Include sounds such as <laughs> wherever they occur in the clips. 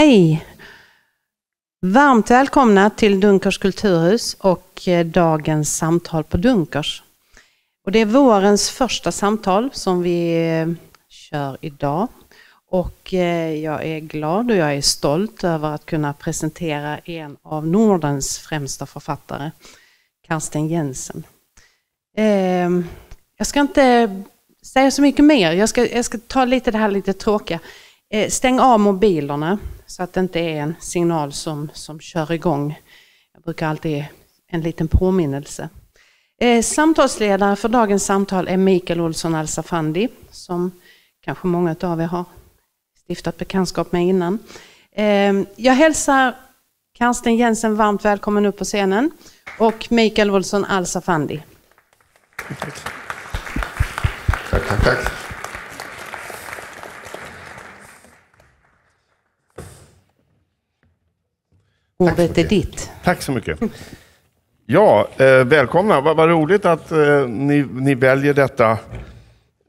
Hej! Varmt välkomna till Dunkers kulturhus och eh, dagens samtal på Dunkers. Och det är vårens första samtal som vi eh, kör idag. Och eh, jag är glad och jag är stolt över att kunna presentera en av Nordens främsta författare, Karsten Jensen. Ehm, jag ska inte säga så mycket mer, jag ska, jag ska ta lite det här lite tråkiga. Stäng av mobilerna så att det inte är en signal som, som kör igång. Jag brukar alltid en liten påminnelse. Eh, samtalsledare för dagens samtal är Mikael Olsson Alsafandi som kanske många av er har stiftat bekantskap med innan. Eh, jag hälsar Karsten Jensen varmt välkommen upp på scenen och Mikael Olsson Alsafandi. Tack, tack, tack. Ordet är ditt. Tack så mycket. Ja, eh, välkomna. Vad, roligt att eh, ni, ni väljer detta.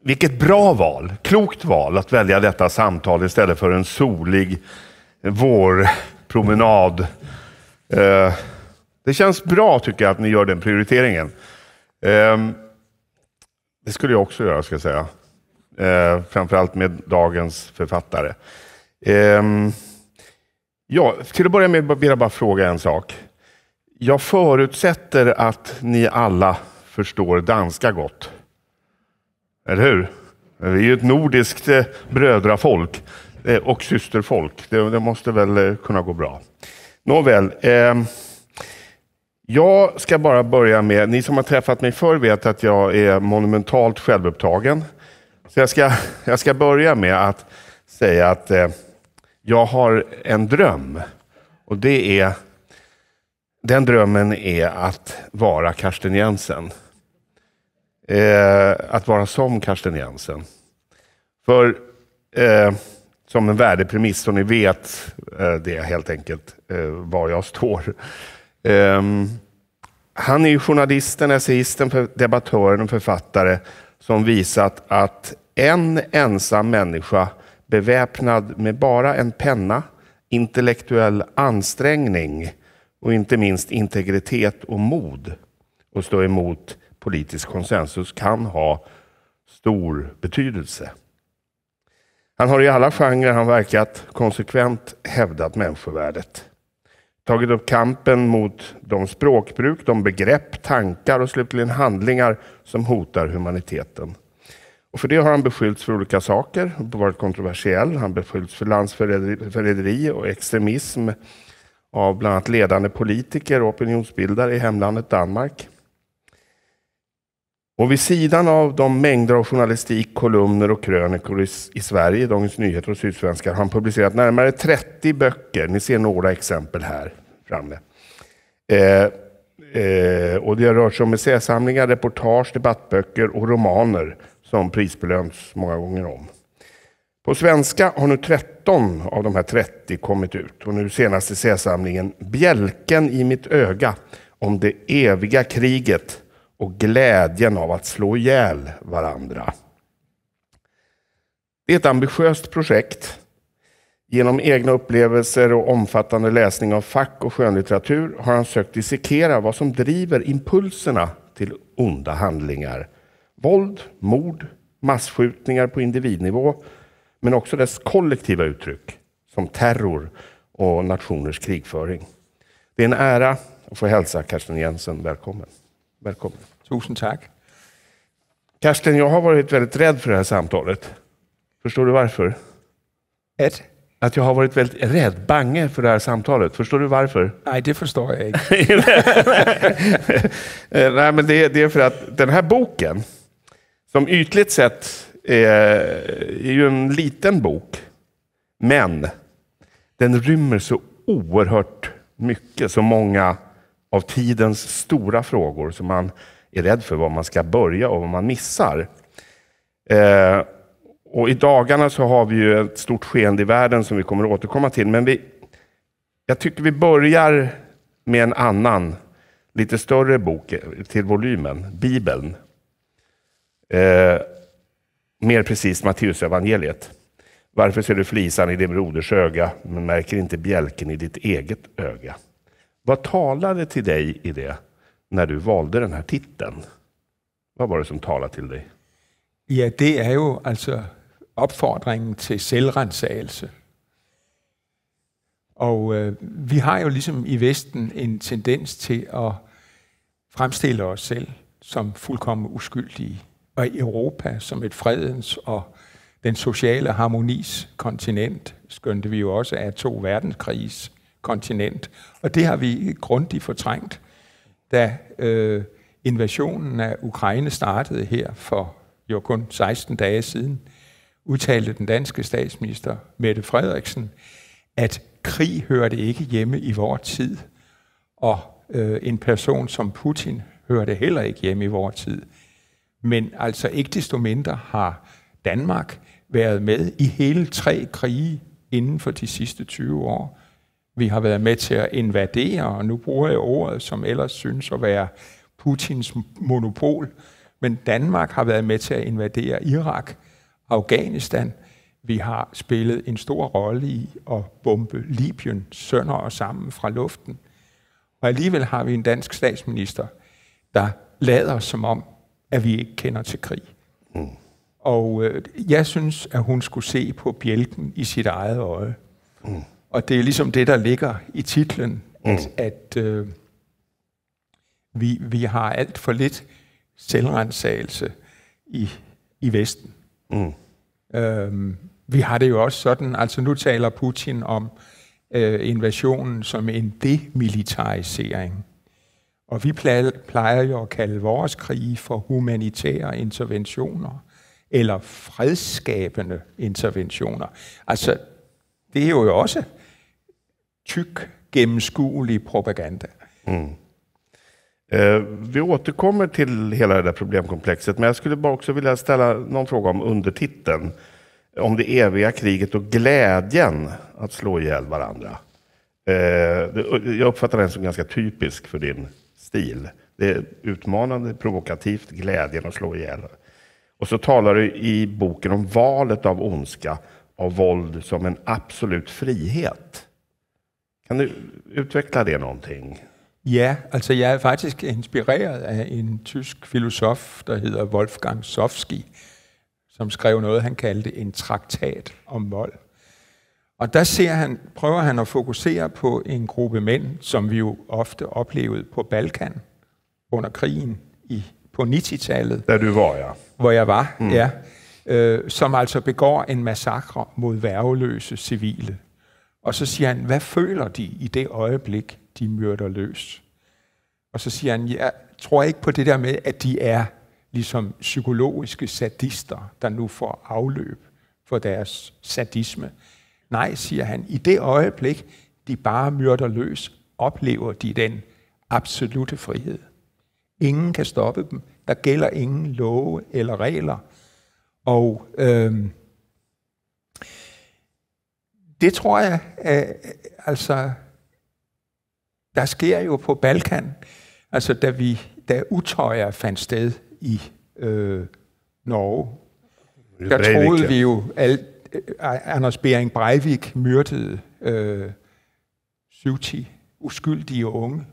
Vilket bra val, klokt val att välja detta samtal istället för en solig vårpromenad. Eh, det känns bra tycker jag att ni gör den prioriteringen. Eh, det skulle jag också göra, ska jag säga. Eh, framförallt med dagens författare. Eh, Ja, till att börja med vill jag bara fråga en sak. Jag förutsätter att ni alla förstår danska gott. Eller hur? Vi är ju ett nordiskt eh, brödrafolk eh, och systerfolk. Det, måste väl eh, kunna gå bra. Nåväl. Ehm, jag ska bara börja med, ni som har träffat mig förr vet att jag är monumentalt självupptagen. Så jag ska, <laughs> jag ska börja med att säga att jag har en dröm. Och det är, den drömmen är att vara Karsten Jensen. Eh, att vara som Karsten Jensen. För, eh, som en värdepremiss, så ni vet eh, det helt enkelt, eh, var jag står. Ehm, han är ju journalisten, essayisten, debattören och författare som visat att en ensam människa beväpnad med bara en penna, intellektuell ansträngning och inte minst integritet och mod och stå emot politisk konsensus kan ha stor betydelse. Han har i alla genrer han verkat konsekvent hävdat människovärdet. Tagit upp kampen mot de språkbruk, de begrepp, tankar och slutligen handlingar som hotar humaniteten. Och för det har han beskyllts för olika saker, varit kontroversiell. Han beskyllts för landsförräderi och extremism av bland annat ledande politiker och opinionsbildare i hemlandet Danmark. Och vid sidan av de mängder av journalistik, kolumner och krönikor i Sverige, Dagens Nyheter och Sydsvenskar, har han publicerat närmare 30 böcker. Ni ser några exempel här framme. Eh, eh, och det har rört sig om essäsamlingar, reportage, debattböcker och romaner som prisbelönts många gånger om. På svenska har nu 13 av de här 30 kommit ut och nu senaste sesamlingen Bjälken i mitt öga om det eviga kriget och glädjen av att slå ihjäl varandra. Det är ett ambitiöst projekt. Genom egna upplevelser och omfattande läsning av fack och skönlitteratur har han sökt dissekera vad som driver impulserna till onda handlingar Våld, mord, massskjutningar på individnivå, men också dess kollektiva uttryck som terror och nationers krigföring. Det är en ära att få hälsa Karsten Jensen välkommen. välkommen. Tusen tack. Karsten, jag har varit väldigt rädd för det här samtalet. Förstår du varför? Ett? Att jag har varit väldigt rädd, bange för det här samtalet. Förstår du varför? Nej, det förstår jag inte. <laughs> Nej, men det, det är för att den här boken, som ytligt sett är, är ju en liten bok, men den rymmer så oerhört mycket, så många av tidens stora frågor som man är rädd för vad man ska börja och vad man missar. Eh, och I dagarna så har vi ju ett stort skeende i världen som vi kommer att återkomma till, men vi, jag tycker vi börjar med en annan, lite större bok till volymen, Bibeln. Eh, mer precis Matteus evangeliet. Varför ser du flisan i din broders öga, men märker inte bjälken i ditt eget öga? Vad talade till dig i det, när du valde den här titeln? Vad var det som talade till dig? Ja, det är ju alltså uppfordringen till selvrensagelse. Og øh, vi har jo ligesom i Vesten en tendens til at fremstille os selv som fuldkommen uskyldige og Europa som et fredens og den sociale harmonis kontinent, skønte vi jo også af to verdenskrigs kontinent. Og det har vi grundigt fortrængt, da øh, invasionen af Ukraine startede her for jo kun 16 dage siden, udtalte den danske statsminister Mette Frederiksen, at krig hørte ikke hjemme i vores tid, og øh, en person som Putin hørte heller ikke hjemme i vores tid. Men altså ikke desto mindre har Danmark været med i hele tre krige inden for de sidste 20 år. Vi har været med til at invadere, og nu bruger jeg ordet, som ellers synes at være Putins monopol, men Danmark har været med til at invadere Irak, Afghanistan. Vi har spillet en stor rolle i at bombe Libyen sønder og sammen fra luften. Og alligevel har vi en dansk statsminister, der lader som om, at vi ikke kender til krig. Mm. Og øh, jeg synes, at hun skulle se på bjælken i sit eget øje. Mm. Og det er ligesom det, der ligger i titlen, mm. at, mm. at øh, vi, vi har alt for lidt selvrensagelse i, i Vesten. Mm. Øhm, vi har det jo også sådan, altså nu taler Putin om øh, invasionen som en demilitarisering. Og vi plejer jo at kalde vores krige for humanitære interventioner eller fredskabende interventioner. Altså, det er jo også tyk, gennemskuelig propaganda. Mm. Eh, vi återkommer till hela det där problemkomplexet, men jag skulle bara också vilja ställa någon fråga om undertiteln. Om det eviga kriget och glädjen att slå ihjäl varandra. Eh, jag uppfattar den som ganska typisk för din stil. Det är utmanande, provokativt, glädjen att slå ihjäl. Och så talar du i boken om valet av ondska av våld som en absolut frihet. Kan du utveckla det någonting? Ja, alltså jag är faktiskt inspirerad av en tysk filosof, som heter Wolfgang Sofsky, som skrev något han kallade en traktat om våld. Og der ser han, prøver han at fokusere på en gruppe mænd, som vi jo ofte oplevede på Balkan under krigen i, på 90-tallet. Der du var, ja. Hvor jeg var, mm. ja. Øh, som altså begår en massakre mod værveløse civile. Og så siger han, hvad føler de i det øjeblik, de myrder løs? Og så siger han, jeg tror ikke på det der med, at de er ligesom psykologiske sadister, der nu får afløb for deres sadisme. Nej, siger han, i det øjeblik, de bare myrder løs, oplever de den absolute frihed. Ingen kan stoppe dem. Der gælder ingen love eller regler. Og øhm, det tror jeg, øh, altså, der sker jo på Balkan, altså da, vi, da utøjer fandt sted i øh, Norge, der troede vi jo, alt, Øh, øh, Anders Bering Breivik myrdede øh, 70 uskyldige unge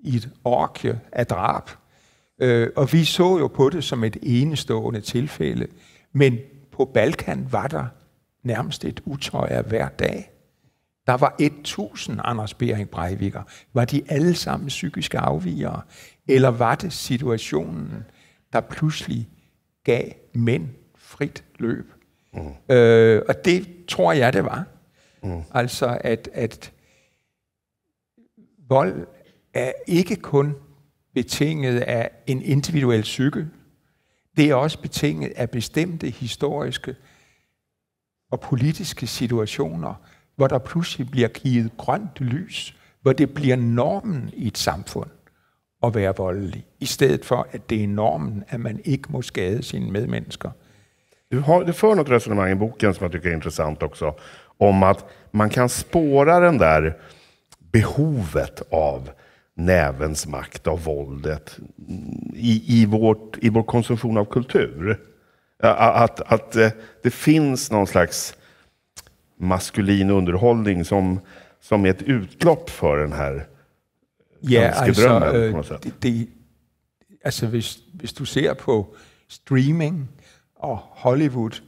i et orkje af drab. Øh, og vi så jo på det som et enestående tilfælde. Men på Balkan var der nærmest et utøj af hver dag. Der var 1000 Anders Bering Breivikker. Var de alle sammen psykiske afvigere? Eller var det situationen, der pludselig gav mænd frit løb? Mm. Øh, og det tror jeg, det var. Mm. Altså, at, at vold er ikke kun betinget af en individuel psyke. Det er også betinget af bestemte historiske og politiske situationer, hvor der pludselig bliver givet grønt lys, hvor det bliver normen i et samfund at være voldelig, i stedet for, at det er normen, at man ikke må skade sine medmennesker. Du, har, du för något resonemang i boken som jag tycker är intressant också, om att man kan spåra den där behovet av nävens makt, av våldet, i, i, vårt, i vår konsumtion av kultur. Att, att eh, det finns någon slags maskulin underhållning som, som är ett utlopp för den här yeah, önskedrömmen. Altså, på något eh, sätt. Det, det, alltså, hvis, hvis du ser på streaming, og Hollywood,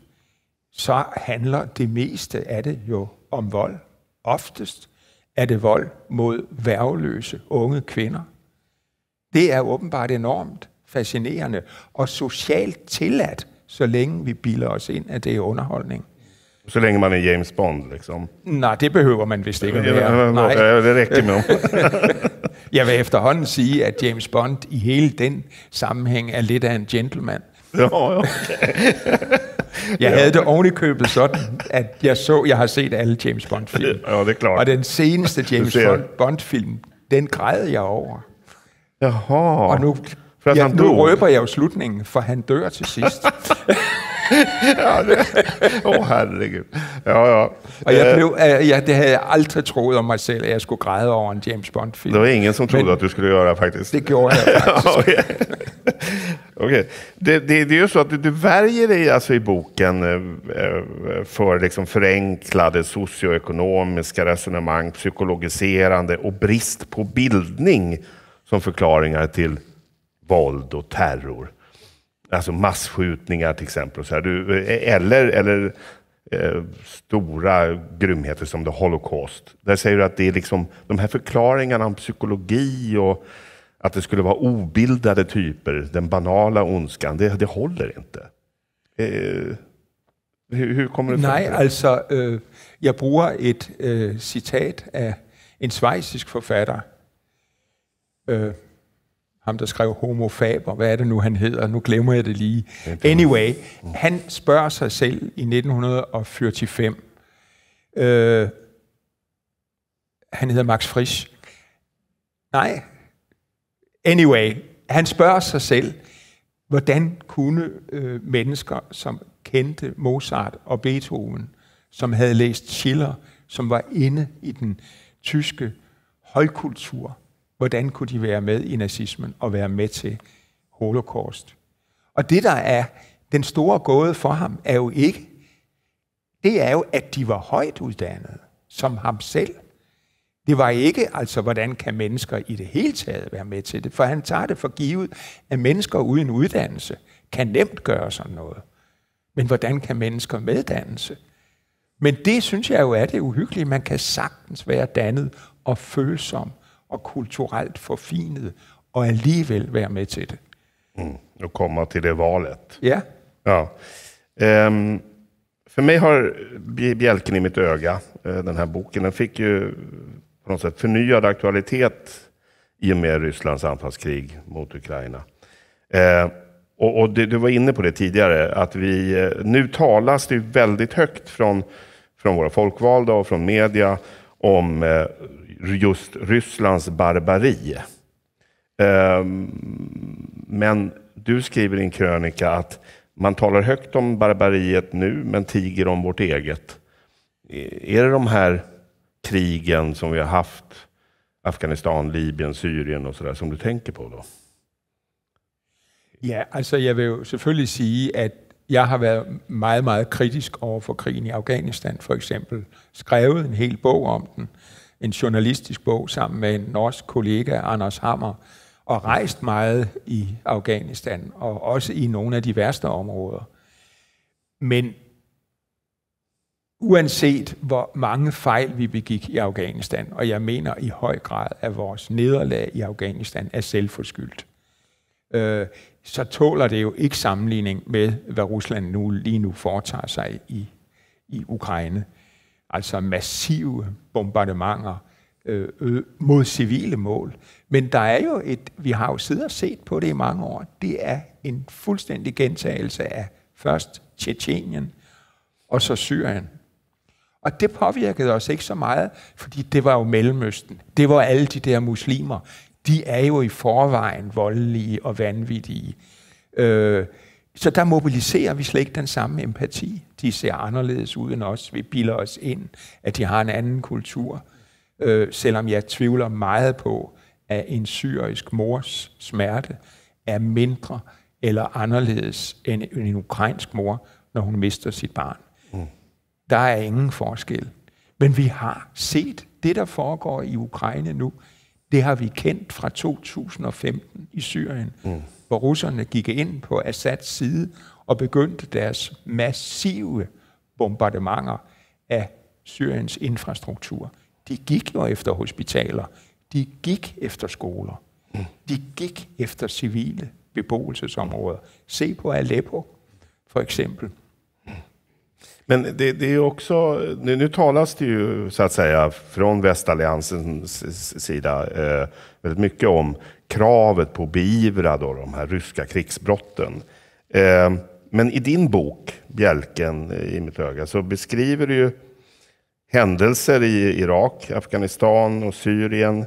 så handler det meste af det jo om vold. Oftest er det vold mod værveløse unge kvinder. Det er åbenbart enormt fascinerende og socialt tilladt, så længe vi bilder os ind, at det er underholdning. Så længe man er James Bond, liksom? Nej, det behøver man vist ikke mere. Nej. det rækker med. <laughs> Jeg vil efterhånden sige, at James Bond i hele den sammenhæng er lidt af en gentleman. Ja, okay. <laughs> jeg havde det ovenikøbet sådan, at jeg så, jeg har set alle James Bond-film. Ja, det er klart. Og den seneste <laughs> James Bond-film, den græd jeg over. Jaha. Og nu, ja, nu røber jeg jo slutningen, for han dør til sidst. <laughs> ja, det, oh, herregud. ja. ja. Og jeg øh. blev, øh, ja, det havde jeg aldrig troet om mig selv, at jeg skulle græde over en James Bond-film. Det var ingen, som troede, Men at du skulle gøre det, faktisk. Det gjorde jeg <laughs> faktisk. okay. okay. Det, det, det är ju så att du, du værger dig alltså i boken eh, eh för liksom förenklade socioekonomiska resonemang, psykologiserande och brist på bildning som förklaringar till våld och terror alltså massskjutningar till exempel, så här, du, eh, eller, eller eh, stora grymheter som the Holocaust. Där säger du att det är liksom de här förklaringarna om psykologi och att det skulle vara obildade typer, den banala ondskan, det, det håller inte. Eh, hur, hur kommer du fram Nej, alltså, eh, øh, jag brukar ett eh, øh, citat av en schweizisk författare, eh, øh, ham der skrev Homo Faber, hvad er det nu, han hedder? Nu glemmer jeg det lige. Anyway, han spørger sig selv i 1945. Øh, han hedder Max Frisch. Nej. Anyway, han spørger sig selv, hvordan kunne øh, mennesker, som kendte Mozart og Beethoven, som havde læst Schiller, som var inde i den tyske højkultur, Hvordan kunne de være med i nazismen og være med til holocaust? Og det, der er den store gåde for ham, er jo ikke, det er jo, at de var højt uddannede, som ham selv. Det var ikke, altså, hvordan kan mennesker i det hele taget være med til det? For han tager det for givet, at mennesker uden uddannelse kan nemt gøre sådan noget. Men hvordan kan mennesker med dannelse? Men det synes jeg jo er det uhyggelige. Man kan sagtens være dannet og følsom og kulturelt forfinet, og alligevel være med til det. Mm, och kommer till det valet. Ja. Ja. Um, för mig har Bjälken i mitt öga, eh, den här boken, den fick ju på något sätt förnyad aktualitet i och med Rysslands anfallskrig mot Ukraina. Uh, och, och du, du var inne på det tidigare, att vi, eh, nu talas det väldigt högt från, från våra folkvalda och från media om eh, just Rysslands barbari. Ehm, men du skriver i en krönika att man talar högt om barbariet nu, men tiger om vårt eget. E-, är det de här krigen som vi har haft, Afghanistan, Libyen, Syrien och sådär, som du tänker på då? Ja, alltså jeg vil jo selvfølgelig sige, at jeg har været meget, meget kritisk over for krigen i Afghanistan, for eksempel. Skrevet en hel bog om den en journalistisk bog sammen med en norsk kollega, Anders Hammer, og rejst meget i Afghanistan, og også i nogle af de værste områder. Men uanset hvor mange fejl vi begik i Afghanistan, og jeg mener i høj grad, at vores nederlag i Afghanistan er selvforskyldt, øh, så tåler det jo ikke sammenligning med, hvad Rusland nu lige nu foretager sig i, i Ukraine. Øh, altså massive bombardementer øh, mod civile mål. Men der er jo et, vi har jo siddet og set på det i mange år, det er en fuldstændig gentagelse af først Tjetjenien og så Syrien. Og det påvirkede os ikke så meget, fordi det var jo Mellemøsten. Det var alle de der muslimer. De er jo i forvejen voldelige og vanvittige. Øh, så der mobiliserer vi slet ikke den samme empati de ser anderledes ud end os. Vi bilder os ind, at de har en anden kultur, øh, selvom jeg tvivler meget på, at en syrisk mors smerte er mindre eller anderledes end en ukrainsk mor, når hun mister sit barn. Mm. Der er ingen forskel. Men vi har set det, der foregår i Ukraine nu, det har vi kendt fra 2015 i Syrien, mm. hvor russerne gik ind på Assads side og begyndte deres massive bombardementer af Syriens infrastruktur. De gik jo efter hospitaler, de gik efter skoler, mm. de gik efter civile beboelsesområder. Se på Aleppo, for eksempel. Men det, det är också, nu, nu talas det ju så att säga från västalliansens sida eh, väldigt mycket om kravet på att beivra då de här ryska krigsbrotten. Eh, men i din bok, Bjälken eh, i mitt öga, så beskriver du ju händelser i Irak, Afghanistan och Syrien.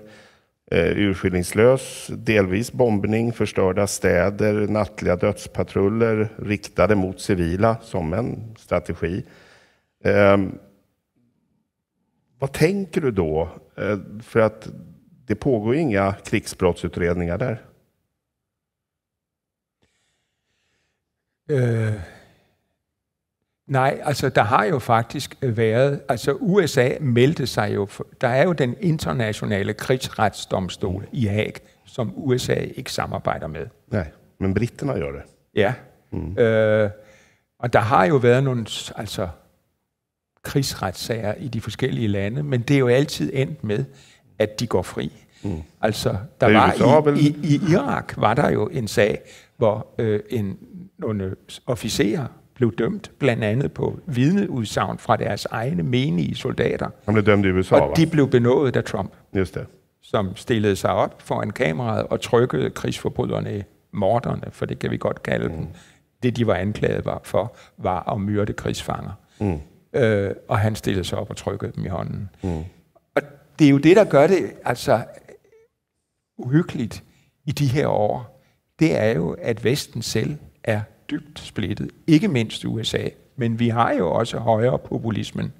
Eh, urskillningslös, delvis bombning, förstörda städer, nattliga dödspatruller riktade mot civila som en strategi. Eh, vad tänker du då? Eh, för att det pågår inga krigsbrottsutredningar där. Øh, nej, altså der har jo faktisk øh, været, altså USA meldte sig jo, for, der er jo den internationale krigsretsdomstol i Haag, som USA ikke samarbejder med. Nej, men britterne gør det. Ja. Mm. Øh, og der har jo været nogle altså, krigsretssager i de forskellige lande, men det er jo altid endt med, at de går fri. Mm. Altså, der var i, i, i Irak var der jo en sag, hvor øh, en, nogle officerer blev dømt, blandt andet på vidneudsagn fra deres egne menige soldater. Han blev dømt i USA, Og de blev benådet af Trump. Just det. Som stillede sig op foran kameraet og trykkede krigsforbryderne, morderne, for det kan vi godt kalde mm. dem. Det, de var anklaget for, var at myrde krigsfanger. Mm. Øh, og han stillede sig op og trykkede dem i hånden. Mm. Og det er jo det, der gør det altså uhyggeligt i de her år, det er jo, at Vesten selv er dybt splittet. Ikke mindst USA, men vi har jo også højere populismen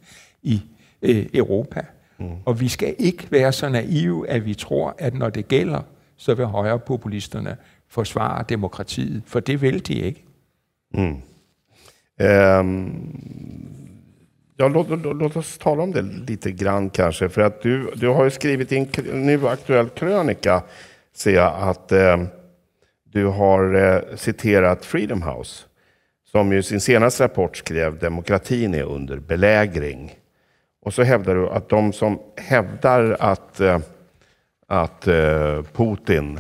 i øh, Europa. Mm. Og vi skal ikke være så naive, at vi tror, at når det gælder, så vil højere populisterne forsvare demokratiet, for det vil de ikke. Mm. Um, ja, låt, låt, låt oss tala om det lite grann kanske, för att du, du har ju skrivit i en nu aktuell krönika, ser jag, att um, du har eh, citerat Freedom House, som ju sin senaste rapport skrev demokratin är under belägring. Och så hävdar du att de som hävdar att, eh, att eh, Putin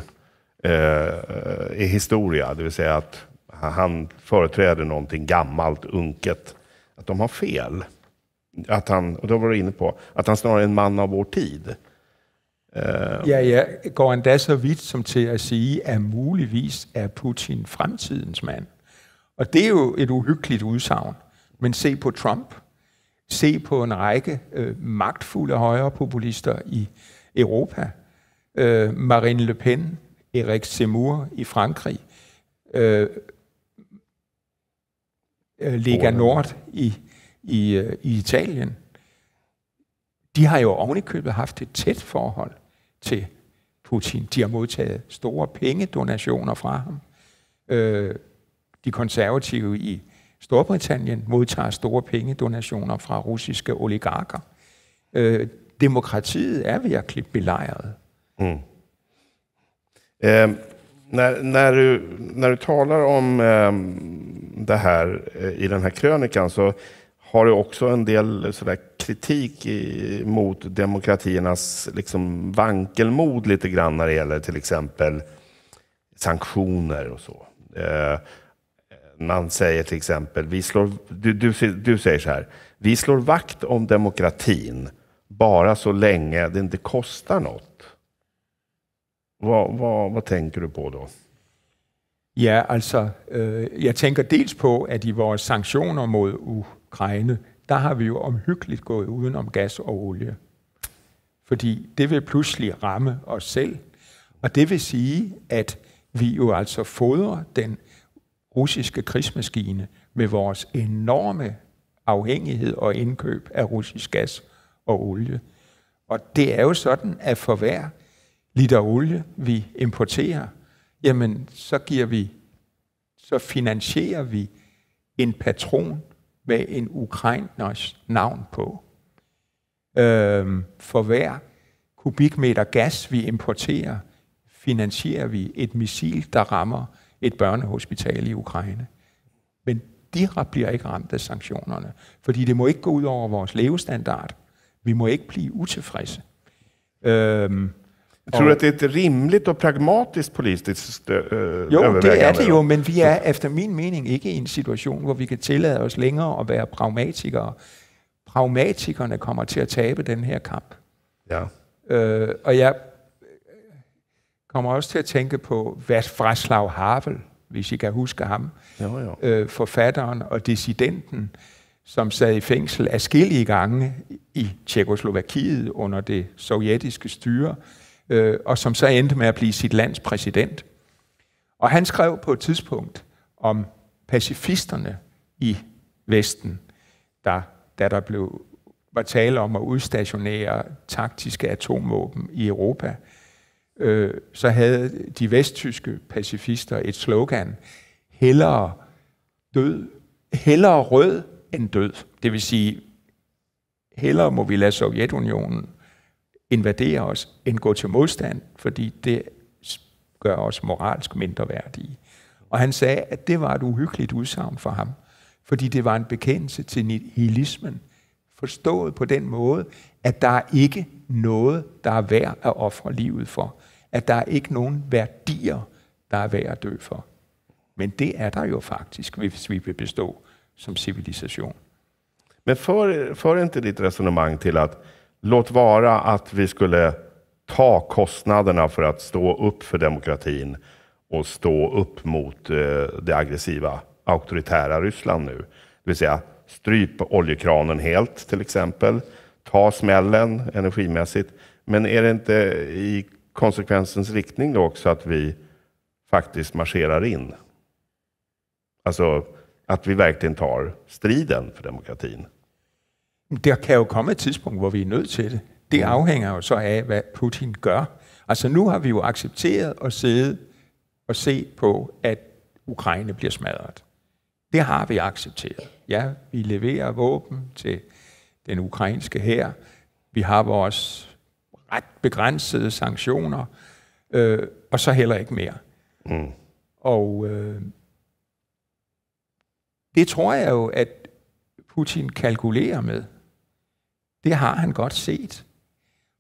eh, är historia, det vill säga att han företräder någonting gammalt, unket, att de har fel. Att han, och då var du inne på, att han snarare är en man av vår tid. Uh... ja, ja, går endda så vidt som til at sige, at muligvis er Putin fremtidens mand. Og det er jo et uhyggeligt udsagn. Men se på Trump. Se på en række øh, magtfulde højrepopulister i Europa. Øh, Marine Le Pen, Eric Zemmour i Frankrig, øh, øh Lega Nord i, i, øh, i Italien. De har jo ovenikøbet haft et tæt forhold til Putin. De har modtaget store pengedonationer fra ham. Øh, de konservative i Storbritannien modtager store pengedonationer fra russiske oligarker. Øh, demokratiet är virkelig belejret. Mm. Eh, när, när, du, när du talar om øh, det här øh, i den här krönikan så har ju också en del sådär kritik i, mot demokratiernas liksom vankelmod lite grann när det gäller till exempel sanktioner och så. Eh, man säger till exempel, vi slår, du, du, du säger så här, vi slår vakt om demokratin bara så länge det inte kostar något. Vad, vad, vad tänker du på då? Ja, altså, øh, eh, jeg tænker dels på, at i vores sanktioner mod Ukraine, der har vi jo omhyggeligt gået uden om gas og olie. Fordi det vil pludselig ramme os selv. Og det vil sige, at vi jo altså fodrer den russiske krigsmaskine med vores enorme afhængighed og indkøb af russisk gas og olie. Og det er jo sådan, at for hver liter olie, vi importerer, jamen så giver vi, så finansierer vi en patron med en ukrainers navn på. Øhm, for hver kubikmeter gas, vi importerer, finansierer vi et missil, der rammer et børnehospital i Ukraine. Men de bliver ikke ramt af sanktionerne, fordi det må ikke gå ud over vores levestandard. Vi må ikke blive utilfredse. Øhm, Tror du at det er et rimeligt og pragmatisk politisk øh, eh, Jo, det er det jo, men vi er efter min mening ikke i en situation, hvor vi kan tillade os længere at være pragmatikere. Pragmatikerne kommer til at tabe den her kamp. Ja. Øh, og jeg øh, kommer også til at tænke på Fraslav Havel, hvis I kan huske ham, jo, jo. Øh, forfatteren og dissidenten, som sad i fængsel afskillige gange i Tjekoslovakiet under det sovjetiske styre, øh, og som så endte med at blive sit lands præsident. Og han skrev på et tidspunkt om pacifisterne i Vesten, der, da der blev, var tale om at udstationere taktiske atomvåben i Europa, øh, så havde de vesttyske pacifister et slogan, hellere død, hellere rød end død. Det vil sige, hellere må vi lade Sovjetunionen invadere os, end gå til modstand, fordi det gør os moralsk mindre værdige. Og han sagde, at det var et uhyggeligt udsagn for ham, fordi det var en bekendelse til nihilismen, forstået på den måde, at der er ikke noget, der er værd at ofre livet for, at der er ikke nogen værdier, der er værd at dø for. Men det er der jo faktisk, hvis vi vil bestå som civilisation. Men får, får ikke dit resonemang til, at Låt vara att vi skulle ta kostnaderna för att stå upp för demokratin och stå upp mot eh, det aggressiva auktoritära Ryssland nu. Det vill säga stryp oljekranen helt till exempel. Ta smällen energimässigt. Men är det inte i konsekvensens riktning då också att vi faktiskt marscherar in? Alltså att vi verkligen tar striden för demokratin. Der kan jo komme et tidspunkt, hvor vi er nødt til det. Det afhænger jo så af, hvad Putin gør. Altså nu har vi jo accepteret at sidde og se på, at Ukraine bliver smadret. Det har vi accepteret. Ja, vi leverer våben til den ukrainske hær. Vi har vores ret begrænsede sanktioner, øh, og så heller ikke mere. Mm. Og øh, det tror jeg jo, at Putin kalkulerer med. Det har han godt set.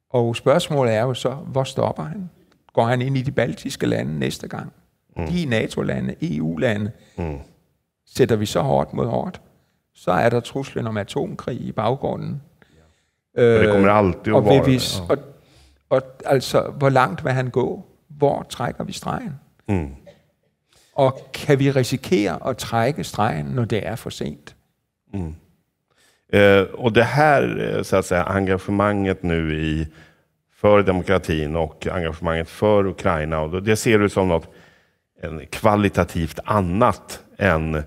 Og spørgsmålet er jo så, hvor stopper han? Går han ind i de baltiske lande næste gang? Mm. De NATO-lande, EU-lande. Mm. Sætter vi så hårdt mod hårdt, så er der truslen om atomkrig i baggrunden. Ja. Øh, det kommer øh, altid og, være, hvis, og, og altså, hvor langt vil han gå? Hvor trækker vi stregen? Mm. Og kan vi risikere at trække stregen, når det er for sent? Mm. Eh, och det här eh, så att säga, engagemanget nu i, för demokratin och engagemanget för Ukraina, och det ser du som något en kvalitativt annat än eh,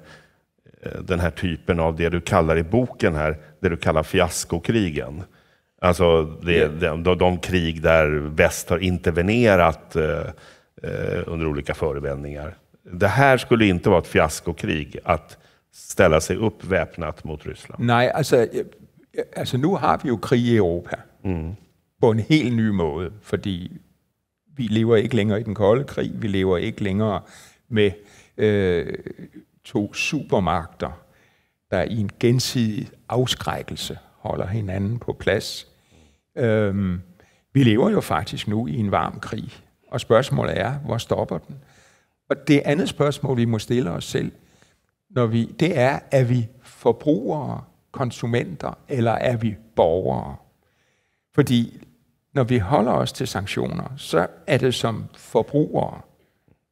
den här typen av det du kallar i boken här, det du kallar fiaskokrigen. Alltså det, de, de, de krig där väst har intervenerat eh, eh, under olika förevändningar. Det här skulle inte vara ett fiaskokrig, att ställa sig upp väpnat mot Ryssland? Nej, alltså, alltså nu har vi ju krig i Europa mm. på en helt ny måde, för vi lever inte längre i den kolde krig, vi lever inte längre med eh, øh, två supermakter, där i en gensidig avskräckelse håller hinanden på plats. Um, øhm, vi lever jo faktisk nu i en varm krig, og spørgsmålet er, hvor stopper den? Og det andet spørgsmål, vi må stille os selv, når vi, det er, er vi forbrugere, konsumenter, eller er vi borgere? Fordi når vi holder os til sanktioner, så er det som forbrugere,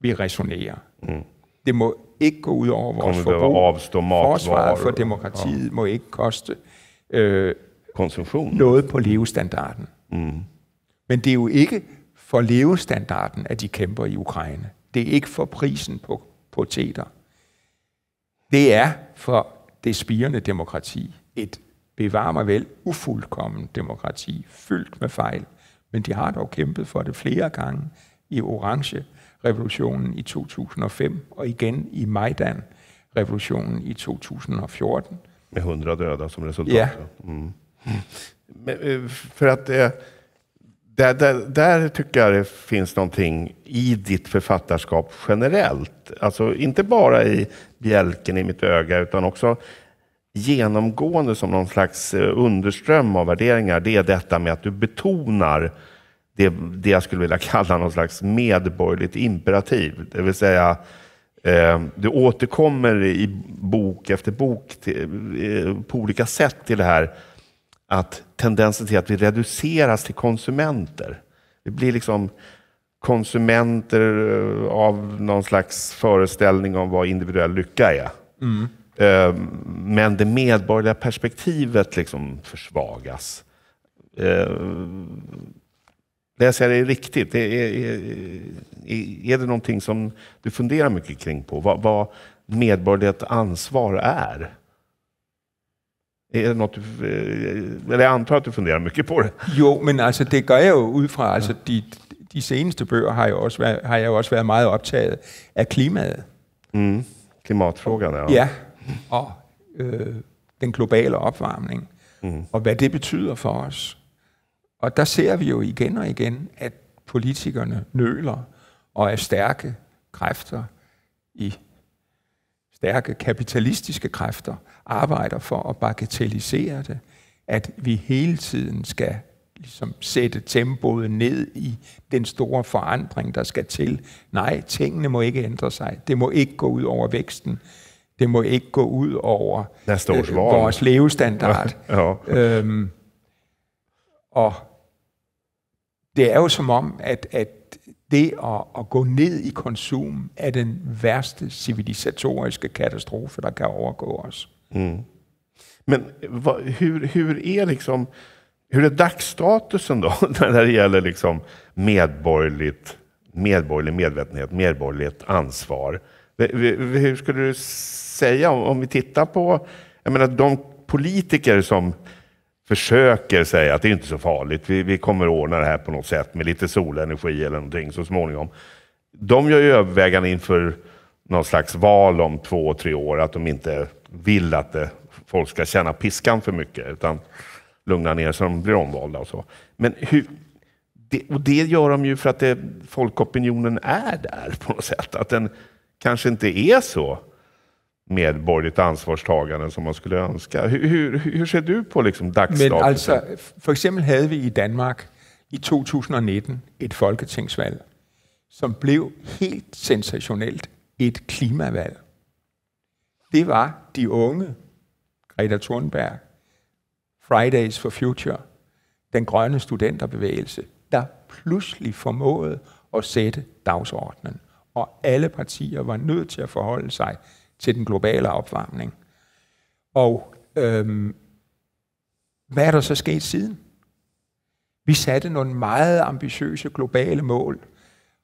vi resonerer. Mm. Det må ikke gå ud over vores forbrug. Forsvaret for demokratiet må ikke koste øh, Konsumtion. noget på levestandarden. Mm. Men det er jo ikke for levestandarden, at de kæmper i Ukraine. Det er ikke for prisen på poteter. Det er for det spirende demokrati et bevar mig vel ufuldkommen demokrati, fyldt med fejl. Men de har dog kæmpet for det flere gange i Orange revolutionen i 2005 og igen i Majdan revolutionen i 2014. Med 100 döda som resultat. Ja. Mm. Men, øh, för att det, øh, Där, där, där, tycker jag det finns någonting i ditt författarskap generellt. Alltså inte bara i bjälken i mitt öga, utan också genomgående som någon slags eh, underström av värderingar. Det är detta med att du betonar det, det jag skulle vilja <laughs> kalla någon slags medborgerligt imperativ. Det vill säga, eh, du återkommer i bok efter bok till, eh, på olika sätt till det här att tendensen till att vi reduceras till konsumenter. Vi blir liksom konsumenter eh, av någon slags föreställning om vad individuell lycka är. Mm. Ehm, men det medborgerliga perspektivet liksom försvagas. Läser ehm, jag det riktigt? Är, är, är det någonting som du funderar mycket kring på? Vad, vad medborgerligt ansvar är? Är det något du, øh, eller jeg antar at du funderar mycket på det? Jo, men altså, det gør jeg jo ud fra, altså, de, de seneste bøger har, jeg også været, har jeg jo også været meget optaget af klimaet. Mm. Klimatfrågan, ja. Ja, og øh, den globale opvarmning, mm. og hvad det betyder for os. Og der ser vi jo igen og igen, at politikerne nøler og er stærke kræfter i stærke kapitalistiske kræfter, arbejder for at bagatellisere det, at vi hele tiden skal ligesom sætte tempoet ned i den store forandring, der skal til. Nej, tingene må ikke ændre sig. Det må ikke gå ud over væksten. Det må ikke gå ud over øh, vores levestandard. Ja, <laughs> ja. Øhm, og det er jo som om, at, at det at, at gå ned i konsum er den værste civilisatoriske katastrofe, der kan overgå os. Mm. Men eh, vad, hur, hur är liksom, hur är dagsstatusen då <laughs> när det gäller liksom medborgerligt, medborgerlig medvetenhet, medborgerligt ansvar? Hur skulle du säga om, om vi tittar på, jag menar de politiker som försöker säga att det är inte så farligt, vi, vi kommer ordna det här på något sätt med lite solenergi eller någonting så småningom. De gör ju övervägande inför någon slags val om två, tre år att de inte vill att det, eh, folk ska känna piskan för mycket, utan lugna ner så de blir omvalda och så. Men hur, det, och det gör de ju för att det, folkopinionen är där på något sätt. Att den kanske inte är så medborgerligt ansvarstagande som man skulle önska. Hur, hur, hur ser du på liksom Men alltså, För exempel hade vi i Danmark i 2019 ett folketingsvalg, som blev helt sensationellt, et klimavalg det var de unge, Greta Thunberg, Fridays for Future, den grønne studenterbevægelse, der pludselig formåede at sætte dagsordenen. Og alle partier var nødt til at forholde sig til den globale opvarmning. Og øhm, hvad er der så sket siden? Vi satte nogle meget ambitiøse globale mål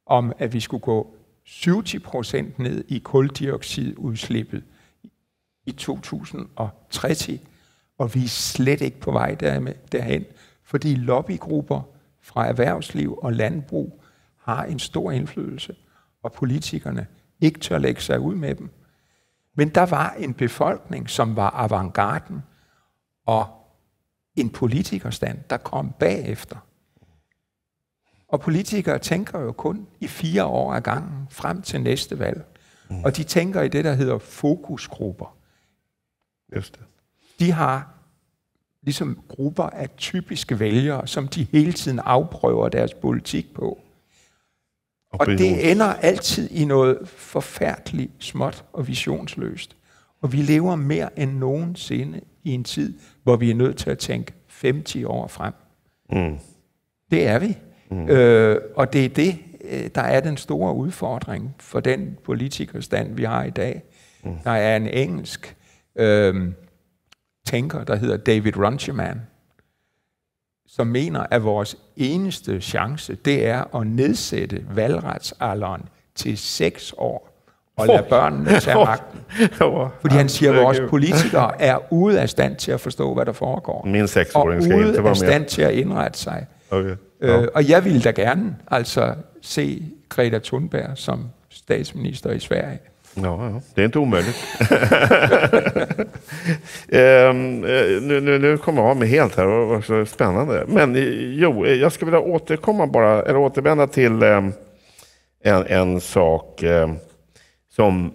om, at vi skulle gå 70 procent ned i koldioxidudslippet i 2030, og vi er slet ikke på vej derhen, fordi lobbygrupper fra erhvervsliv og landbrug har en stor indflydelse, og politikerne ikke tør lægge sig ud med dem. Men der var en befolkning, som var avantgarden, og en politikerstand, der kom bagefter. Og politikere tænker jo kun i fire år ad gangen, frem til næste valg. Mm. Og de tænker i det, der hedder fokusgrupper. Just det. De har ligesom grupper af typiske vælgere, som de hele tiden afprøver deres politik på. Og, og det ender altid i noget forfærdeligt småt og visionsløst. Og vi lever mere end nogensinde i en tid, hvor vi er nødt til at tænke 50 år frem. Mm. Det er vi. Mm. Øh, og det er det, øh, der er den store udfordring for den politikerstand, vi har i dag. Mm. Der er en engelsk øh, tænker, der hedder David Runciman, som mener, at vores eneste chance, det er at nedsætte valgretsalderen til seks år og lade børnene tage magten. Fordi han siger, at vores politikere er ude af stand til at forstå, hvad der foregår. Min seksåring skal ude af stand til at indrette sig. Okay. Øh, og jeg ville da gerne altså se Greta Thunberg som statsminister i Sverige. Ja, ja. det är inte omöjligt. um, nu, nu, nu kommer jag av mig helt här, och så spännande. Men eh, jo, eh, jag skulle vilja återkomma bara, eller återvända till um, en, en sak um, som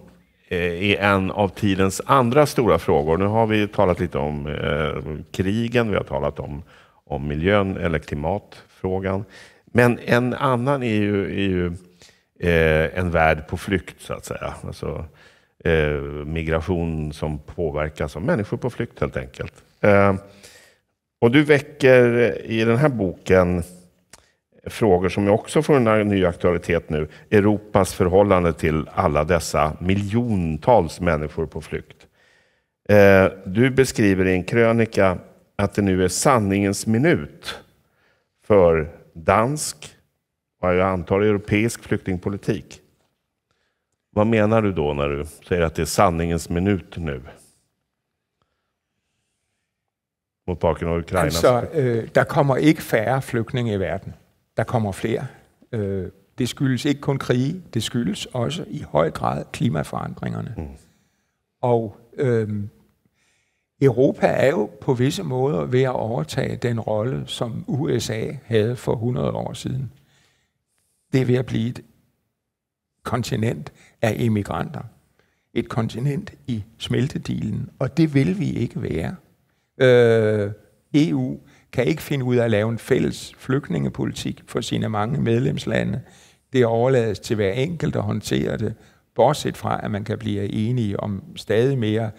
eh, är en av tidens andra stora frågor. Nu har vi talat lite om eh, krigen, vi har talat om, om miljön eller klimatfrågan. Men en annan är ju, är ju eh, en värld på flykt så att säga. Alltså, eh, migration som påverkas av människor på flykt helt enkelt. Eh, och du väcker i den här boken frågor som jag också får en ny aktualitet nu. Europas förhållande till alla dessa miljontals människor på flykt. Eh, du beskriver i en krönika att det nu är sanningens minut för dansk, vad jag antar europeisk flyktingpolitik. Vad menar du då när du säger att det är sanningens minut nu? Mot bakgrund av Ukraina. Alltså, äh, øh, det kommer inte färre flyktingar i världen. Det kommer fler. Äh, øh, det skyldes inte kun krig, det skyldes också i hög grad klimatförändringarna. Mm. Och øh, äh, Europa er jo på visse måder ved at overtage den rolle, som USA havde for 100 år siden. Det er ved at blive et kontinent af emigranter. Et kontinent i smeltedilen, og det vil vi ikke være. Øh, EU kan ikke finde ud af at lave en fælles flygtningepolitik for sine mange medlemslande. Det overlades til hver enkelt at håndtere det, bortset fra, at man kan blive enige om stadig mere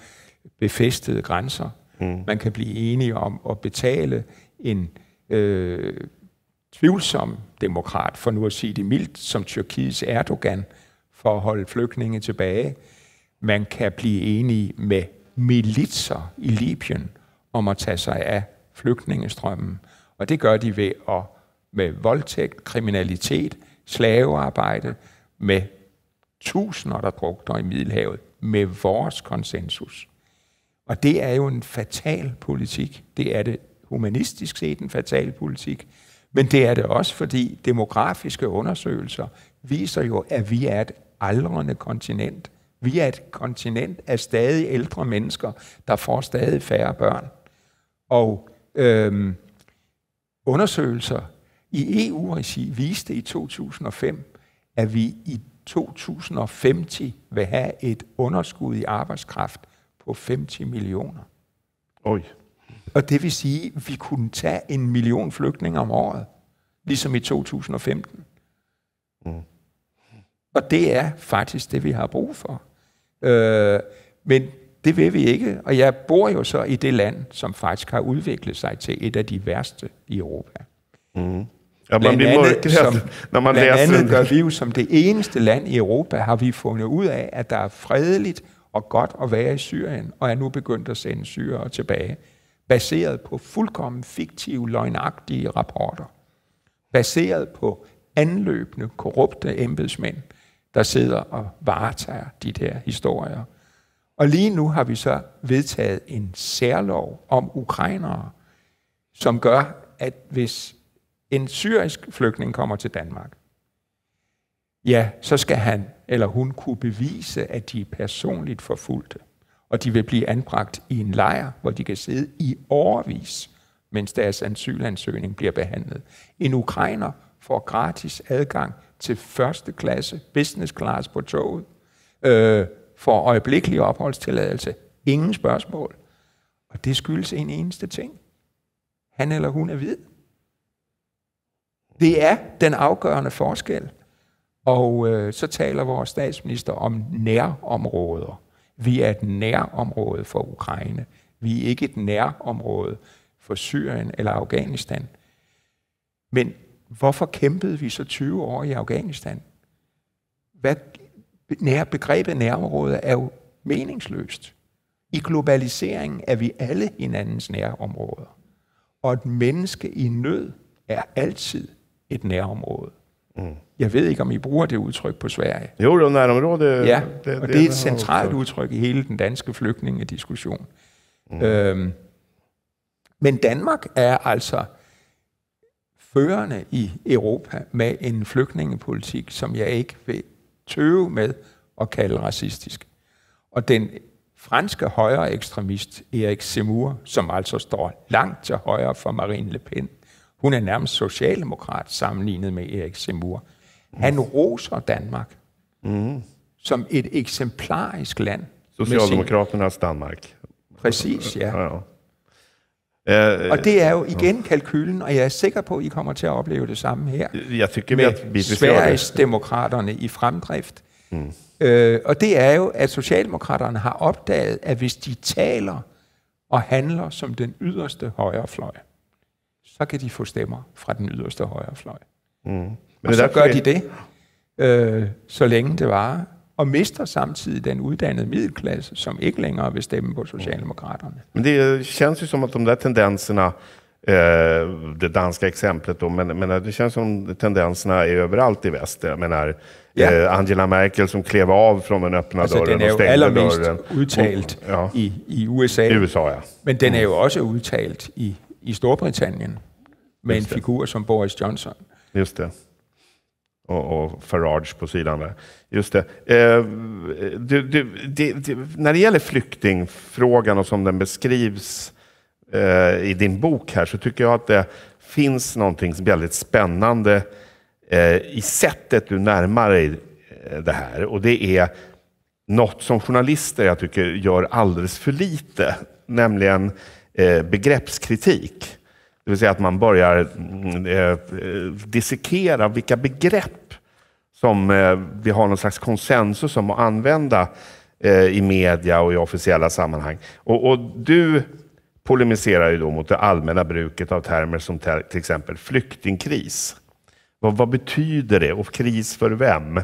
befæstede grænser. Mm. Man kan blive enige om at betale en øh, tvivlsom demokrat, for nu at sige det mildt, som Tyrkiets Erdogan, for at holde flygtninge tilbage. Man kan blive enige med militser i Libyen om at tage sig af flygtningestrømmen. Og det gør de ved at med voldtægt, kriminalitet, slavearbejde, med tusinder, der drukner i Middelhavet, med vores konsensus. Og det er jo en fatal politik. Det er det humanistisk set en fatal politik. Men det er det også, fordi demografiske undersøgelser viser jo, at vi er et aldrende kontinent. Vi er et kontinent af stadig ældre mennesker, der får stadig færre børn. Og øhm, undersøgelser i EU-regi viste i 2005, at vi i 2050 vil have et underskud i arbejdskraft på 50 millioner. Oj. Og det vil sige, at vi kunne tage en million flygtninge om året, ligesom i 2015. Mm. Og det er faktisk det, vi har brug for. Øh, men det vil vi ikke, og jeg bor jo så i det land, som faktisk har udviklet sig til et af de værste i Europa. Mm. <laughs> Ja, man blandt andet, må, som, når man blandt andet gør vi jo som det eneste land i Europa, har vi fundet ud af, at der er fredeligt og godt at være i Syrien, og er nu begyndt at sende syrere tilbage baseret på fuldkommen fiktive, løgnagtige rapporter, baseret på anløbende, korrupte embedsmænd, der sidder og varetager de der historier. Og lige nu har vi så vedtaget en særlov om ukrainere, som gør, at hvis en syrisk flygtning kommer til Danmark, ja, så skal han eller hun kunne bevise, at de er personligt forfulgte og de vil blive anbragt i en lejr, hvor de kan sidde i overvis, mens deres asylansøgning bliver behandlet. En ukrainer får gratis adgang til første klasse, business class på toget, øh, får øjeblikkelig opholdstilladelse, ingen spørgsmål. Og det skyldes en eneste ting. Han eller hun er hvid. Det er den afgørende forskel. Og øh, så taler vores statsminister om nærområder. Vi er et nærområde for Ukraine. Vi er ikke et nærområde for Syrien eller Afghanistan. Men hvorfor kæmpede vi så 20 år i Afghanistan? Hvad, nær, begrebet nærområde er jo meningsløst. I globaliseringen er vi alle hinandens nærområder. Og et menneske i nød er altid et nærområde. Mm. Jeg ved ikke, om I bruger det udtryk på Sverige. Jo, det, det, Ja, det, det, og det er et centralt udtryk i hele den danske flygtningediskussion. Mm. Øhm, men Danmark er altså førende i Europa med en flygtningepolitik, som jeg ikke vil tøve med at kalde racistisk. Og den franske højre ekstremist Erik Zemmour, som altså står langt til højre for Marine Le Pen, hun er nærmest socialdemokrat sammenlignet med Erik Semur. Han mm. roser Danmark mm. som et eksemplarisk land. Socialdemokraternes sin... Danmark. Præcis, ja. ja. Uh, og eh, det er jo igen kalkylen, og jeg er sikker på, at I kommer til at opleve det samme her. Jeg tykker, med at vi Sveriges demokraterne i fremdrift. Mm. Øh, og det er jo, at Socialdemokraterne har opdaget, at hvis de taler og handler som den yderste højrefløj, så kan de få stemmer fra den yderste højre fløj. Mm. Men og så gør de det, øh, så længe det var og mister samtidig den uddannede middelklasse, som ikke længere vil stemme på Socialdemokraterne. Men det øh, känns ju som att de där tendenserna, eh, øh, det danska exemplet då, men, men øh, det känns som tendenserna är överallt i väst. Jag menar, ja. Angela Merkel som klev av från den öppna altså, dörren den och stängde dörren. Den allermest udtalt och, ja. i, i USA. I USA ja. Men den er är ju också udtalt i i Storbritannien med Just en det. figur som Boris Johnson. Just det. Och, och Farage på sidan där. Just det. Eh, du, du, det, det. När det gäller flyktingfrågan och som den beskrivs eh, i din bok här så tycker jag att det finns någonting väldigt spännande eh, i sättet du närmar dig eh, det här. Och det är något som journalister, jag tycker, gör alldeles för lite. Nämligen Eh, begreppskritik. Det vill säga att man börjar mm, eh, dissekera vilka begrepp som eh, vi har någon slags konsensus om att använda i media och i officiella sammanhang. Och, och du polemiserar ju då mot det allmänna bruket av termer som till exempel flyktingkris. Vad, vad betyder det och kris för vem?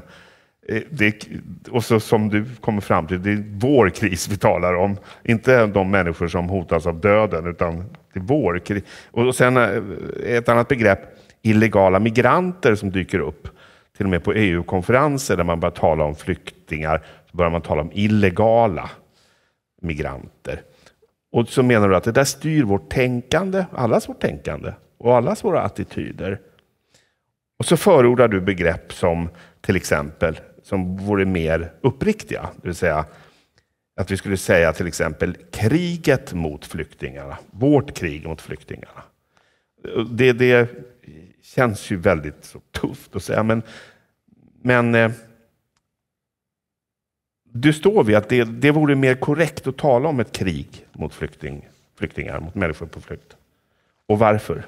Eh, det, och så som du kommer fram till, det är vår kris vi talar om. Inte de människor som hotas av döden, utan det är vår kris. Och sen eh, ett annat begrepp, illegala migranter som dyker upp. Till och med på EU-konferenser där man börjar tala om flyktingar, så börjar man tala om illegala migranter. Och så menar du att det där styr vårt tänkande, allas vårt tänkande och allas våra attityder. Och så förordar du begrepp som till exempel som vore mer uppriktiga. Det vill säga att vi skulle säga till exempel kriget mot flyktingarna, vårt krig mot flyktingarna. Det, det känns ju väldigt så tufft att säga, men, men eh, du står vid att det, det vore mer korrekt att tala om ett krig mot flykting, flyktingar, mot människor på flykt. Och varför?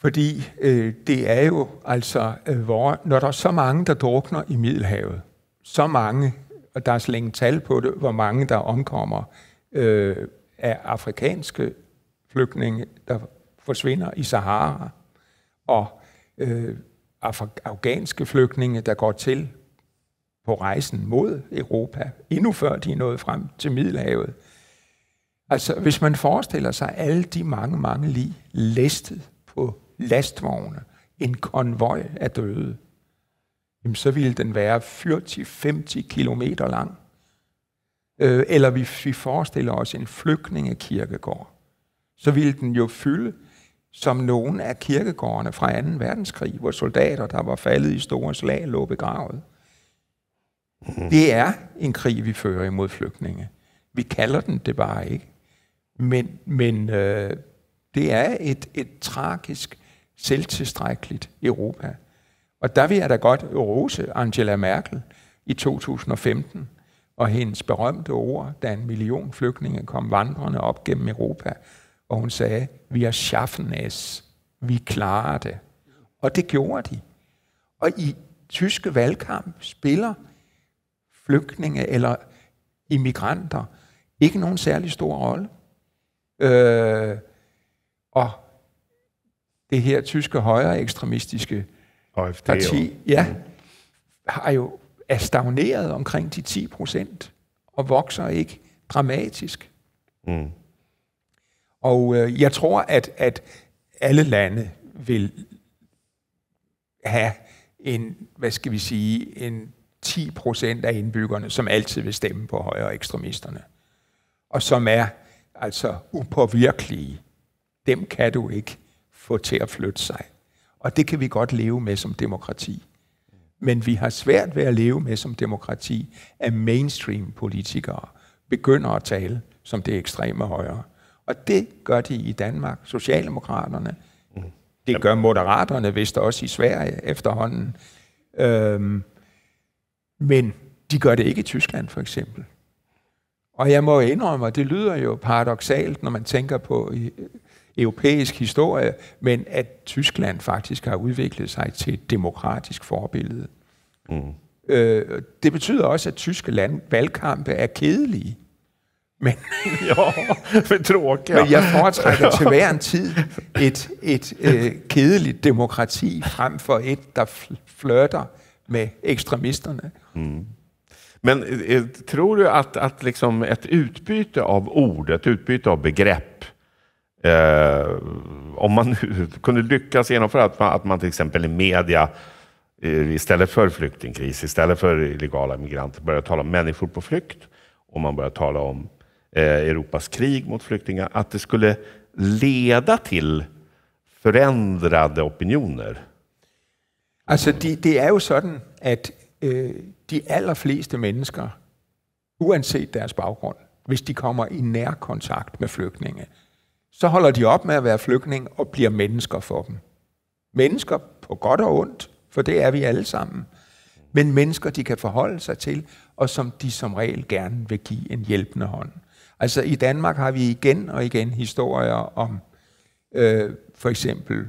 Fordi øh, det er jo altså, øh, hvor, når der er så mange, der drukner i Middelhavet, så mange, og der er slænget tal på det, hvor mange der omkommer øh, af afrikanske flygtninge, der forsvinder i Sahara, og øh, af- afghanske flygtninge, der går til på rejsen mod Europa, endnu før de er nået frem til Middelhavet. Altså, hvis man forestiller sig alle de mange, mange lige læstet på lastvogne, en konvoj af døde, jamen så ville den være 40-50 kilometer lang. Øh, eller hvis vi forestiller os en flygtningekirkegård, så ville den jo fylde som nogen af kirkegårdene fra 2. verdenskrig, hvor soldater, der var faldet i store slag, lå begravet. Mhm. Det er en krig, vi fører imod flygtninge. Vi kalder den det bare ikke. Men, men øh, det er et, et tragisk selvtilstrækkeligt Europa. Og der vil jeg da godt rose Angela Merkel i 2015 og hendes berømte ord, da en million flygtninge kom vandrende op gennem Europa, og hun sagde, vi er schaffen es, vi klarer det. Og det gjorde de. Og i tyske valgkamp spiller flygtninge eller immigranter ikke nogen særlig stor rolle. Øh, og det her tyske højre ekstremistiske HFD parti, ja, har jo er stagneret omkring de 10 procent og vokser ikke dramatisk. Mm. Og øh, jeg tror, at, at alle lande vil have en, hvad skal vi sige, en 10 procent af indbyggerne, som altid vil stemme på højre ekstremisterne, og som er altså upåvirkelige. Dem kan du ikke få til at flytte sig. Og det kan vi godt leve med som demokrati. Men vi har svært ved at leve med som demokrati, at mainstream-politikere begynder at tale som det ekstreme højre. Og det gør de i Danmark, Socialdemokraterne. Det gør Moderaterne, vist også i Sverige efterhånden. Øhm, men de gør det ikke i Tyskland, for eksempel. Og jeg må indrømme, at det lyder jo paradoxalt, når man tænker på øh, europæisk historie, men at Tyskland faktisk har udviklet sig til et demokratisk forbillede. Mm. Øh, det betyder også, at tyske land, valgkampe er kedelige. Men, <laughs> jo, men, tror jeg. men jeg foretrækker <laughs> til hver en tid et, et øh, kedeligt demokrati frem for et, der flørter med ekstremisterne. Mm. Men eh, eh, tror du att, att liksom ett utbyte av ord, et utbyte av begrepp Eh, om man <laughs> kunde lyckas genomföra att man, att man till exempel i media eh, istället för flyktingkris, istället för illegala migranter, börjar tala om människor på flykt och man börjar tala om eh, Europas krig mot flyktingar, att det skulle leda till förändrade opinioner? Alltså, det, det är ju så att eh, øh, de allra flesta människor, oavsett deras bakgrund, hvis de kommer i nærkontakt med flygtninge, så holder de op med at være flygtning og bliver mennesker for dem. Mennesker på godt og ondt, for det er vi alle sammen. Men mennesker, de kan forholde sig til, og som de som regel gerne vil give en hjælpende hånd. Altså i Danmark har vi igen og igen historier om øh, for eksempel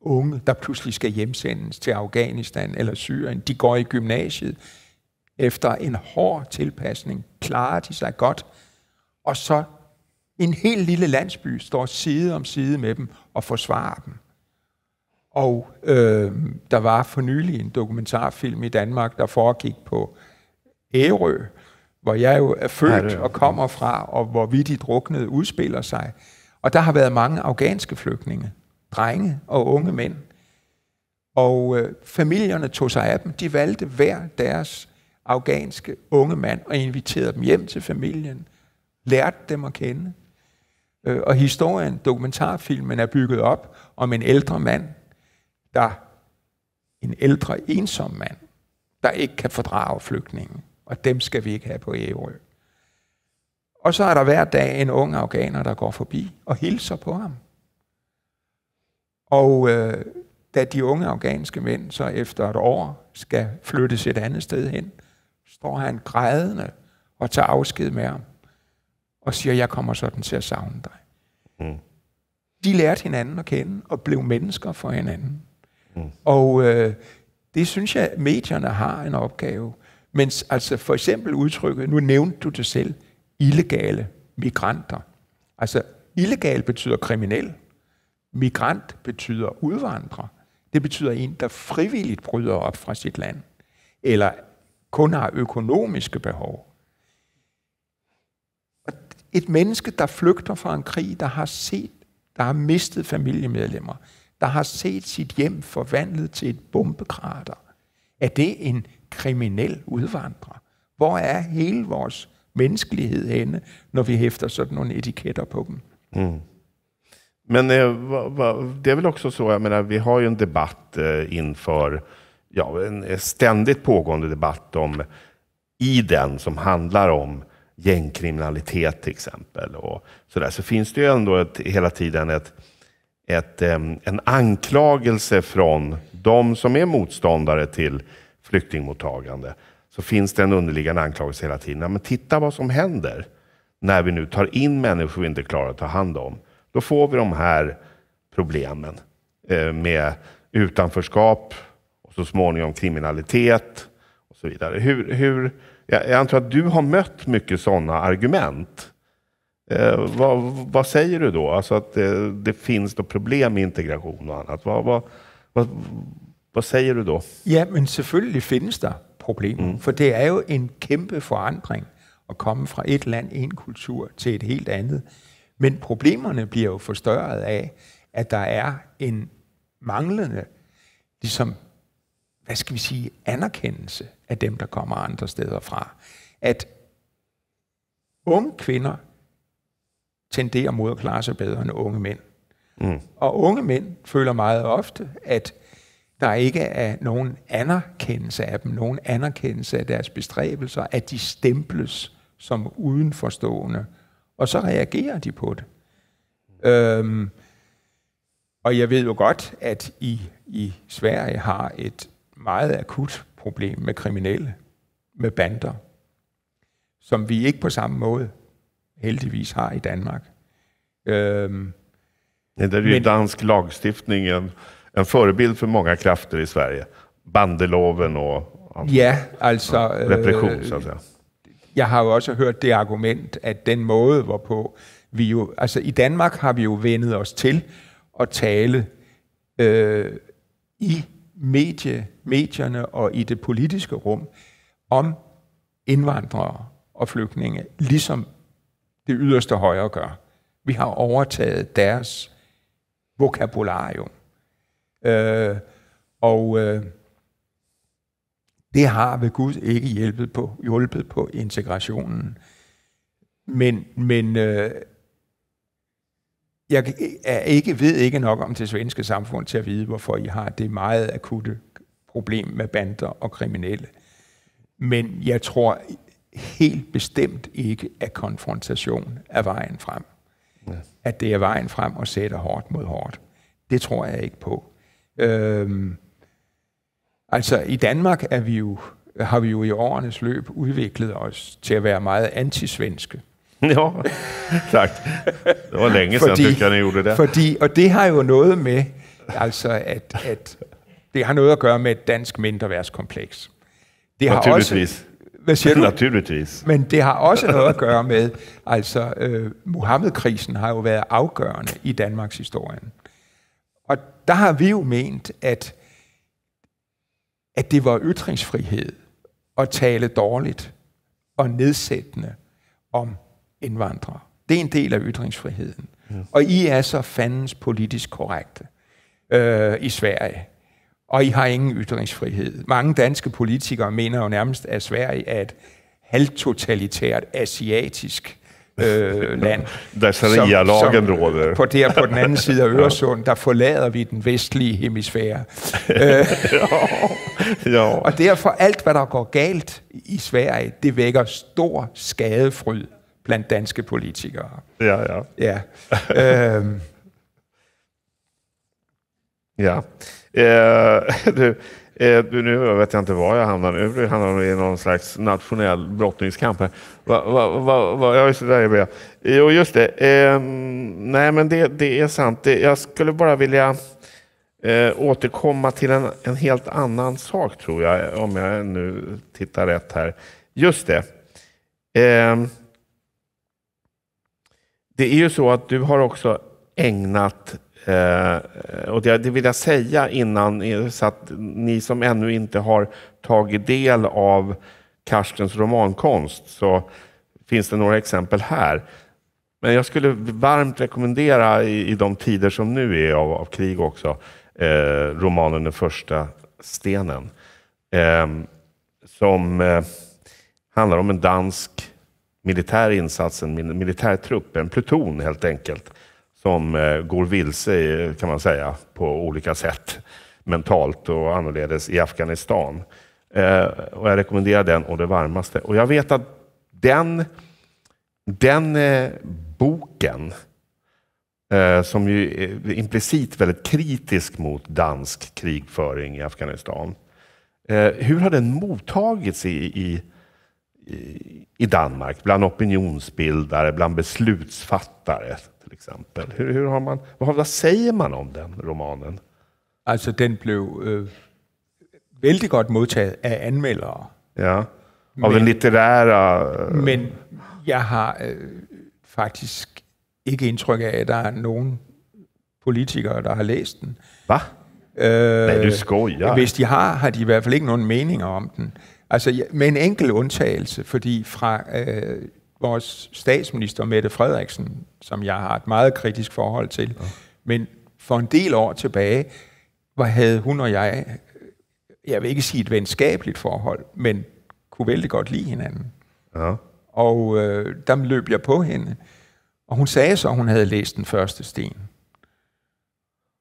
unge, der pludselig skal hjemsendes til Afghanistan eller Syrien. De går i gymnasiet. Efter en hård tilpasning klarer de sig godt, og så en helt lille landsby står side om side med dem og forsvarer dem. Og øh, der var for nylig en dokumentarfilm i Danmark, der foregik på Ærø, hvor jeg jo er født ja, er og kommer fra, og hvor vi de druknede udspiller sig. Og der har været mange afghanske flygtninge, drenge og unge mænd. Og øh, familierne tog sig af dem. De valgte hver deres afghanske unge mand og inviterede dem hjem til familien, lærte dem at kende. Øh, og historien, dokumentarfilmen, er bygget op om en ældre mand, der en ældre ensom mand, der ikke kan fordrage flygtningen, og dem skal vi ikke have på Ærø. Og så er der hver dag en ung afghaner, der går forbi og hilser på ham. Og øh, da de unge afghanske mænd så efter et år skal flyttes et andet sted hen, står han grædende og tager afsked med ham og siger, jeg kommer sådan til at savne dig. Mm. De lærte hinanden at kende og blev mennesker for hinanden. Mm. Og øh, det synes jeg, medierne har en opgave. Men altså for eksempel udtrykket, nu nævnte du det selv, illegale migranter. Altså illegal betyder kriminel. Migrant betyder udvandrer. Det betyder en, der frivilligt bryder op fra sit land, eller kun har økonomiske behov. Et menneske, der flygter fra en krig, der har set, der har mistet familiemedlemmer, der har set sit hjem forvandlet til et bombekrater. Er det en kriminel udvandrer? Hvor er hele vores menneskelighed henne, når vi hæfter sådan nogle etiketter på dem? Mm. Men eh, det är väl också så, jag menar, vi har ju en debatt eh, inför, ja, en ständigt pågående debatt om i den som handlar om gängkriminalitet till exempel. Och så, där. så finns det ju ändå ett, hela tiden ett, ett, en anklagelse från de som är motståndare till flyktingmottagande. Så finns det en underliggande anklagelse hela tiden. Ja, men titta vad som händer när vi nu tar in människor vi inte klarar att ta hand om. Då får vi de här problemen eh, med utanförskap och så småningom kriminalitet och så vidare. Hur, hur, Jag, antar att du har mött mycket sådana argument. Eh, vad, vad, säger du då? Alltså att det, det finns då problem med integration och annat. Vad, vad, vad, vad säger du då? Ja, men självklart finns mm. det problem. mm. För det är ju en kämpe förändring att komma från ett land, en kultur till ett helt annat. Men problemen blir ju förstörda av att det är en manglande liksom, hvad skal vi sige, anerkendelse af dem, der kommer andre steder fra. At unge kvinder tenderer mod at klare sig bedre end unge mænd. Mm. Og unge mænd føler meget ofte, at der ikke er nogen anerkendelse af dem, nogen anerkendelse af deres bestræbelser, at de stemples som udenforstående, og så reagerer de på det. Øhm, og jeg ved jo godt, at I i Sverige har et meget akut problem med kriminelle, med bander, som vi ikke på samme måde heldigvis har i Danmark. Øhm, ja, det er jo men, dansk lagstiftning en, en förebild för många krafter i Sverige. Bandeloven och ja, altså, ja, øh, repression, øh, så att sige. Jeg har jo også hørt det argument, at den måde, hvorpå vi jo... Altså, i Danmark har vi jo vendet os til at tale øh, i medie, medierne og i det politiske rum om indvandrere og flygtninge, ligesom det yderste højre gør. Vi har overtaget deres vokabularium. Øh, og øh, det har ved Gud ikke hjulpet på, hjulpet på integrationen. Men, men øh, jeg er ikke, ved ikke nok om det svenske samfund til at vide, hvorfor I har det meget akutte problem med bander og kriminelle. Men jeg tror helt bestemt ikke, at konfrontation er vejen frem. Ja. At det er vejen frem at sætte hårdt mod hårdt. Det tror jeg ikke på. Øhm, altså i Danmark er vi jo, har vi jo i årenes løb udviklet os til at være meget antisvenske. <laughs> Ja, tak. Det var længe fordi, siden, tyskerne gjorde det der. Fordi, og det har jo noget med, altså at, at det har noget at gøre med et dansk mindreværdskompleks. Det har også, hvad siger du? Naturligvis. Men det har også noget at gøre med, altså øh, Mohammed-krisen har jo været afgørende i Danmarks historien. Og der har vi jo ment, at, at det var ytringsfrihed at tale dårligt og nedsættende om indvandrere. Det er en del af ytringsfriheden. Ja. Og I er så fandens politisk korrekte øh, i Sverige. Og I har ingen ytringsfrihed. Mange danske politikere mener jo nærmest, at Sverige er et halvtotalitært asiatisk øh, <laughs> land. Der sharia lagen råder. På der på den anden <laughs> side af Øresund, der forlader vi den vestlige hemisfære. øh, <laughs> jo. Og derfor alt, hvad der går galt i Sverige, det vækker stor skadefryd blandt danske politikere. Ja, ja. Ja. øhm. ja. Eh, <laughs> du, eh, nu vet jag inte var jag hamnar nu. Det hamnar i någon slags nationell brottningskamp Vad Va, det, där är jag. Jo, just det. Ehm, nej, men det, det är sant. Det, jag skulle bara vilja eh, återkomma till en, en helt annan sak, tror jag, om jag nu tittar rätt här. Just det. Ehm, det är ju så att du har också ägnat, eh, och det vill jag säga innan, så att ni som ännu inte har tagit del av Karstens romankonst, så finns det några exempel här. Men jag skulle varmt rekommendera i, i de tider som nu är av, av krig också, eh, romanen Den första stenen. Eh, som eh, handlar om en dansk militär insats, en militär trupp, en pluton helt enkelt, som eh, går vilse kan man säga på olika sätt, mentalt och annorledes i Afghanistan. Eh, och jag rekommenderar den och det varmaste. Och jag vet att den, den eh, boken, som ju är implicit väldigt kritisk mot dansk krigföring i Afghanistan. Hur har den mottagits i, i i Danmark, bland opinionsbildare, bland beslutsfattare till exempel? Hur, hur har man, vad, vad säger man om den romanen? Alltså den blev øh, väldigt gott modtaget av anmälare. Ja, av den litterära... Øh. Men jag har øh, faktiskt ikke indtryk af, at der er nogen politikere, der har læst den. Hvad? Øh, Nej, du skojar. Hvis de har, har de i hvert fald ikke nogen meninger om den. Altså med en enkelt undtagelse, fordi fra øh, vores statsminister Mette Frederiksen, som jeg har et meget kritisk forhold til, ja. men for en del år tilbage, hvor havde hun og jeg, øh, jeg vil ikke sige et venskabeligt forhold, men kunne vældig godt lide hinanden. Ja. Og øh, der løb jeg på hende, og hun sagde så, at hun havde læst den første sten.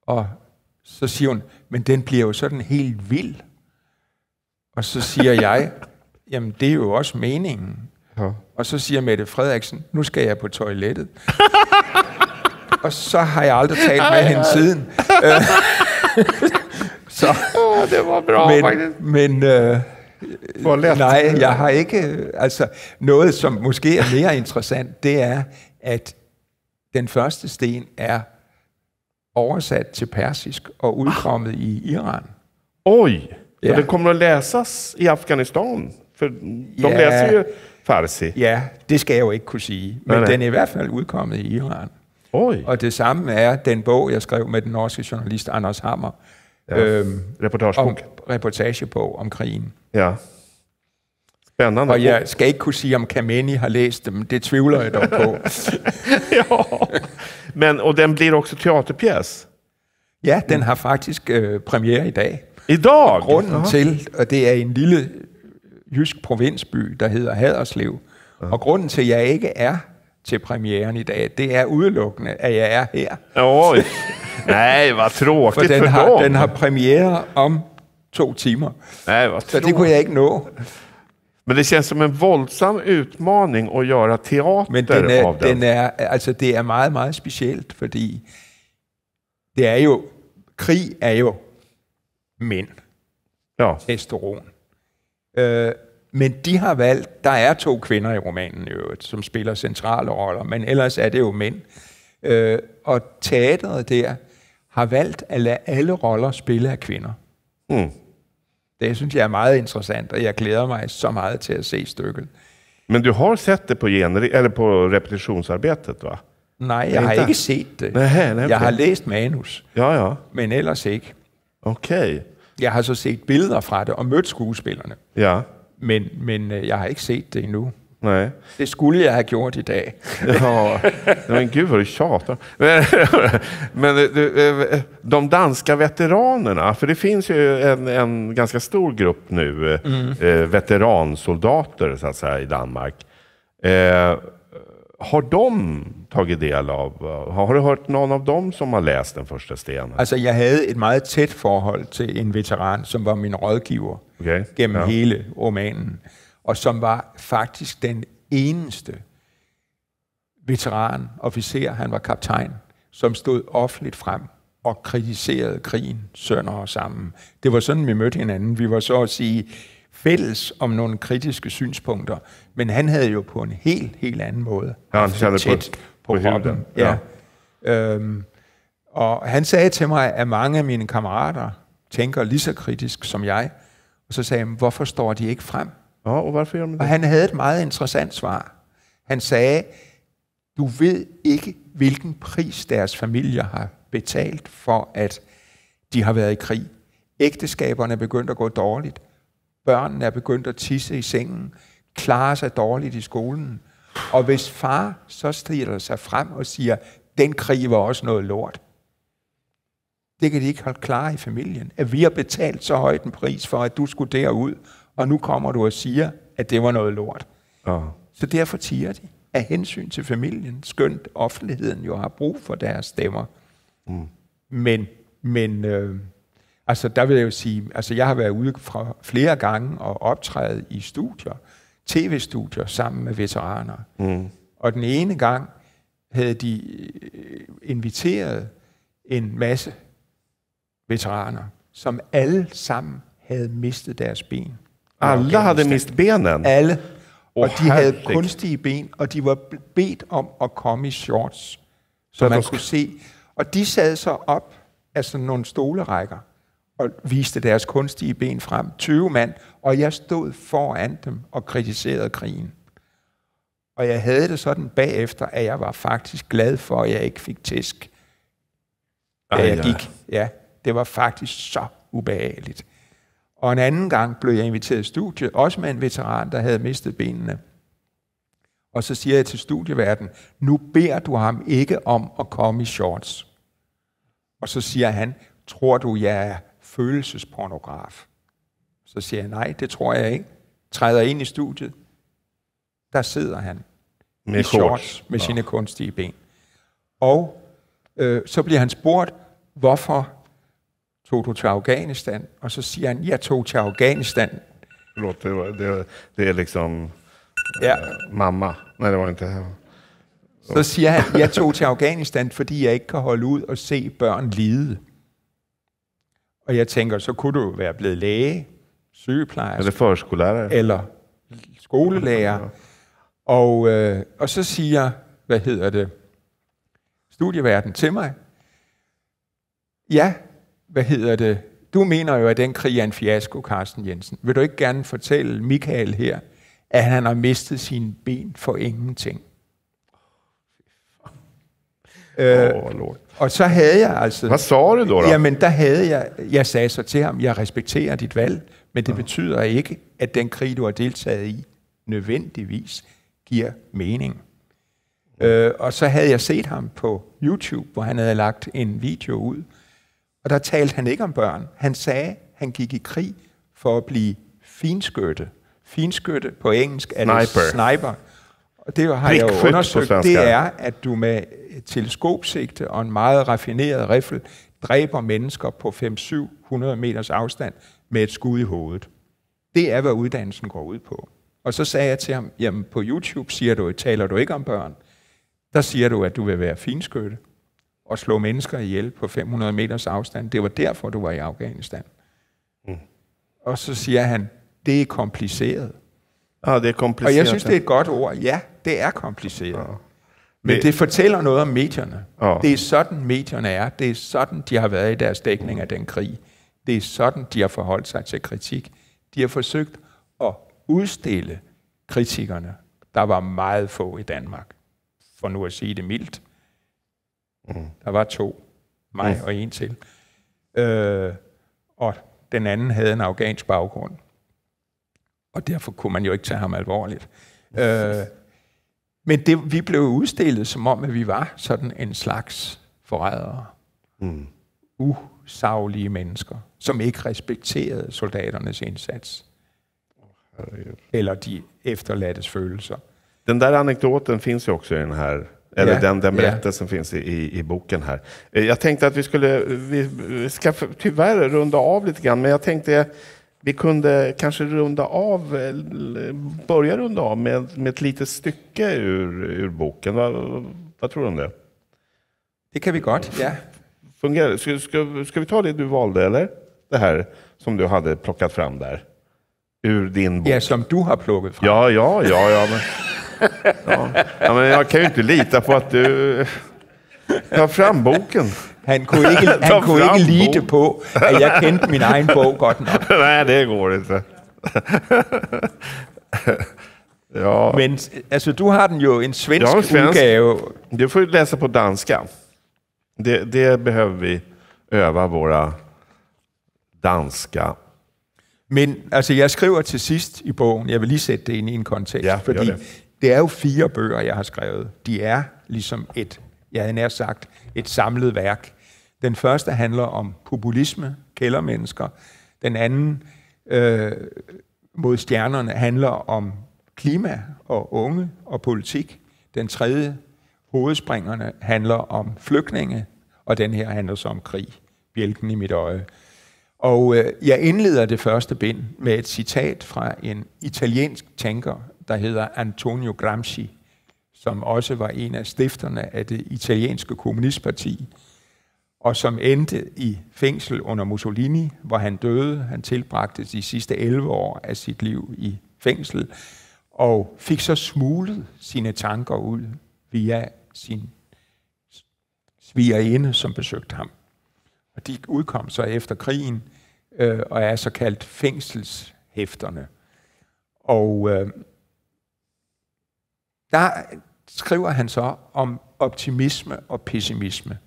Og så siger hun, men den bliver jo sådan helt vild. Og så siger jeg, jamen det er jo også meningen. Ja. Og så siger Mette Frederiksen, nu skal jeg på toilettet. <laughs> og så har jeg aldrig talt med hende siden. <laughs> så, oh, det var bra, men, faktisk. Men, øh, Nej, jeg har ikke... Øh, altså, noget, som måske er mere interessant, det er, at den første sten er oversat til persisk og udkommet ah. i Iran. Oj! Så det kommer att läsas i Afghanistan? För de läser ju farsi. Ja, det ska jag ju inte kunna säga. Men nej, nej. den är i alla fall udkommet i Iran. Oj. Och det samma är den bok jag skrev med den norske journalist Anders Hammer. Ja. Øhm, reportagebog. Om, på om krigen. Ja. Spændende. Og jeg skal ikke kunne sige, om Kameni har læst dem. Det tvivler jeg dog på. <laughs> <laughs> ja. Men, og den bliver også teaterpjæs? Ja, den har faktisk øh, premiere i dag. Idag? Og grunden Aha. til, og det er en lille jysk provinsby, der hedder Haderslev, Aha. og grunden til, at jeg ikke er til premieren i dag, det er udelukkende, at jeg er her. Oj. <laughs> Nej, hvor tråkigt for, den, har, den har premiere om to timer. Nej, vad Så det kunne jeg ikke nå. Men det känns som en våldsam utmaning att göra teater Men den er, av den. den är, alltså det är meget, meget specielt, fordi det er jo, krig er jo mænd. Ja. Testosteron. Øh, men de har valgt, der er to kvinder i romanen i øvrigt, som spiller centrale roller, men ellers er det jo mænd. Øh, og teateret der har valgt at lade alle roller spille af kvinder. Mm. Det synes jeg er meget interessant, og jeg glæder mig så meget til at se stykket. Men du har set det på, gener- eller på repetitionsarbejdet, va? Nej, jeg har ikke set det. Nej, nej, jeg har læst manus, ja, ja. men ellers ikke. Okay. Jeg har så set billeder fra det og mødt skuespillerne. Ja. Men, men øh, jeg har ikke set det endnu. Nej. Det skulle jeg have gjort i dag. <laughs> ja, men gud vad du tjater. Men, øh, men øh, de danska veteranerna, för det finns ju en, en ganska stor grupp nu mm. Eh, eh, veteransoldater så att säga, i Danmark. Eh, har de tagit del av? Eh, har du hört någon av dem som har läst Den första stenen? Altså, jeg havde et meget tæt forhold til en veteran, som var min rådgiver okay. gennem ja. hele romanen, og som var faktisk den eneste veteran, officer, han var kaptajn, som stod offentligt frem og kritiserede krigen sønder og sammen. Det var sådan, vi mødte hinanden. Vi var så at sige fælles om nogle kritiske synspunkter, men han havde jo på en helt, helt anden måde. Ja, han tæt på, på, på kroppen. Ja. ja. Øhm, og han sagde til mig, at mange af mine kammerater tænker lige så kritisk som jeg, og så sagde han, hvorfor står de ikke frem? Oh, hvorfor det? Og han havde et meget interessant svar. Han sagde, du ved ikke, hvilken pris deres familier har betalt for, at de har været i krig. Ægteskaberne er begyndt at gå dårligt børnene er begyndt at tisse i sengen, klarer sig dårligt i skolen. Og hvis far så stiller sig frem og siger, den krig var også noget lort, det kan de ikke holde klar i familien. At vi har betalt så højt en pris for, at du skulle derud, og nu kommer du og siger, at det var noget lort. Ja. Så derfor tiger de af hensyn til familien, skønt offentligheden jo har brug for deres stemmer. Mm. Men, men øh, Altså, der vil jeg jo sige, altså jeg har været ude fra flere gange og optrædet i studier, tv-studier sammen med veteraner. Mm. Og den ene gang havde de øh, inviteret en masse veteraner, som alle sammen havde mistet deres ben. Alle havde mistet benen? Alle. Og de de havde kunstige ben, og de var bedt om at komme i shorts, så man kunne se. Og de sad så op af sådan nogle stolerækker og viste deres kunstige ben frem. 20 mand, og jeg stod foran dem og kritiserede krigen. Og jeg havde det sådan bagefter, at jeg var faktisk glad for, at jeg ikke fik tæsk, da Ej, jeg gik. Ja, det var faktisk så ubehageligt. Og en anden gang blev jeg inviteret i studiet, også med en veteran, der havde mistet benene. Og så siger jeg til studieverdenen, nu beder du ham ikke om at komme i shorts. Og så siger han, tror du, jeg er følelsespornograf. Så siger jeg, nej, det tror jeg ikke. Træder ind i studiet. Der sidder han. Med i shorts, med sine kunstige ben. Og øh, så bliver han spurgt, hvorfor tog du til Afghanistan? Og så siger han, jeg tog til Afghanistan. Låt, det, var, det, var, det er liksom øh, ja. mamma. Nej, det var ikke det Så siger han, jeg tog til Afghanistan, fordi jeg ikke kan holde ud og se børn lide. Og jeg tænker, så kunne du være blevet læge, sygeplejerske, eller, for skolelærer. eller skolelærer. Og, øh, og så siger, hvad hedder det, studieverden til mig, ja, hvad hedder det, du mener jo, at den krig er en fiasko, Carsten Jensen. Vil du ikke gerne fortælle Michael her, at han har mistet sine ben for ingenting? Øh, oh, og så havde jeg altså... Hvad så du da? Jamen, der havde jeg... Jeg sagde så til ham, jeg respekterer dit valg, men det ja. betyder ikke, at den krig, du har deltaget i, nødvendigvis giver mening. Ja. Øh, og så havde jeg set ham på YouTube, hvor han havde lagt en video ud, og der talte han ikke om børn. Han sagde, han gik i krig for at blive finskytte. Finskytte på engelsk er sniper. sniper. Og det har jeg jo undersøgt, det er, at du med teleskopsigte og en meget raffineret riffel dræber mennesker på 5-700 meters afstand med et skud i hovedet. Det er, hvad uddannelsen går ud på. Og så sagde jeg til ham, jamen på YouTube siger du, taler du ikke om børn. Der siger du, at du vil være finskytte og slå mennesker ihjel på 500 meters afstand. Det var derfor, du var i Afghanistan. Mm. Og så siger han, det er kompliceret. Ah, det er kompliceret. Og jeg synes, det er et godt ord. Ja, det er kompliceret. Ah. Men, det fortæller noget om medierne. Oh. Det er sådan, medierne er. Det er sådan, de har været i deres dækning af den krig. Det er sådan, de har forholdt sig til kritik. De har forsøgt at udstille kritikerne. Der var meget få i Danmark, for nu at sige det mildt. Mm. Der var to, mig mm. og en til. Øh, og den anden havde en afghansk baggrund. Og derfor kunne man jo ikke tage ham alvorligt. Øh, men det, vi blev udstillet som om, at vi var sådan en slags forrædere. Mm. Usaglige mennesker, som ikke respekterede soldaternes indsats. Eller de efterladtes følelser. Den där anekdoten finns ju också i den här eller ja, den, den berättelsen som finns i, i, i boken här. Eh, jag tänkte att vi skulle, vi ska tyvärr runda av lite grann, men jag tänkte vi kunde kanske runda av, börja runda av med, med ett litet stycke ur, ur boken. Vad, vad tror du om det? Det kan vi gott, ja. Fungerar ska, ska, ska vi ta det du valde, eller? Det här som du hade plockat fram där. Ur din bok. Ja, som du har plockat fram. Ja, ja, ja. ja, men, <laughs> ja. ja men jag kan ju inte lita på att du... Ta fram boken. Han kunne ikke, <laughs> han kunne ikke lide det på, at jeg kendte min egen bog godt nok. <laughs> Nej, det går det så. <laughs> ja. Men alltså, du har den ju en svensk, ja, en svensk udgave. Du får ju läsa på danska. Det, det behöver vi öva våra danska. Men altså, jeg skriver til sidst i bogen, jeg vil lige sætte det ind i en kontekst, ja, fordi det. det er jo fire bøger, jeg har skrevet. De er ligesom et jeg havde nær sagt, et samlet værk. Den første handler om populisme, kældermennesker. Den anden øh, mod stjernerne handler om klima og unge og politik. Den tredje, hovedspringerne, handler om flygtninge, og den her handler så om krig, bjælken i mit øje. Og øh, jeg indleder det første bind med et citat fra en italiensk tænker, der hedder Antonio Gramsci, som også var en af stifterne af det italienske kommunistparti, og som endte i fængsel under Mussolini, hvor han døde. Han tilbragte de sidste 11 år af sit liv i fængsel, og fik så smuglet sine tanker ud via sin svigerinde, som besøgte ham. Og de udkom så efter krigen øh, og er så kaldt fængselshæfterne. Og øh, der skriver han så om optimisme og pessimisme.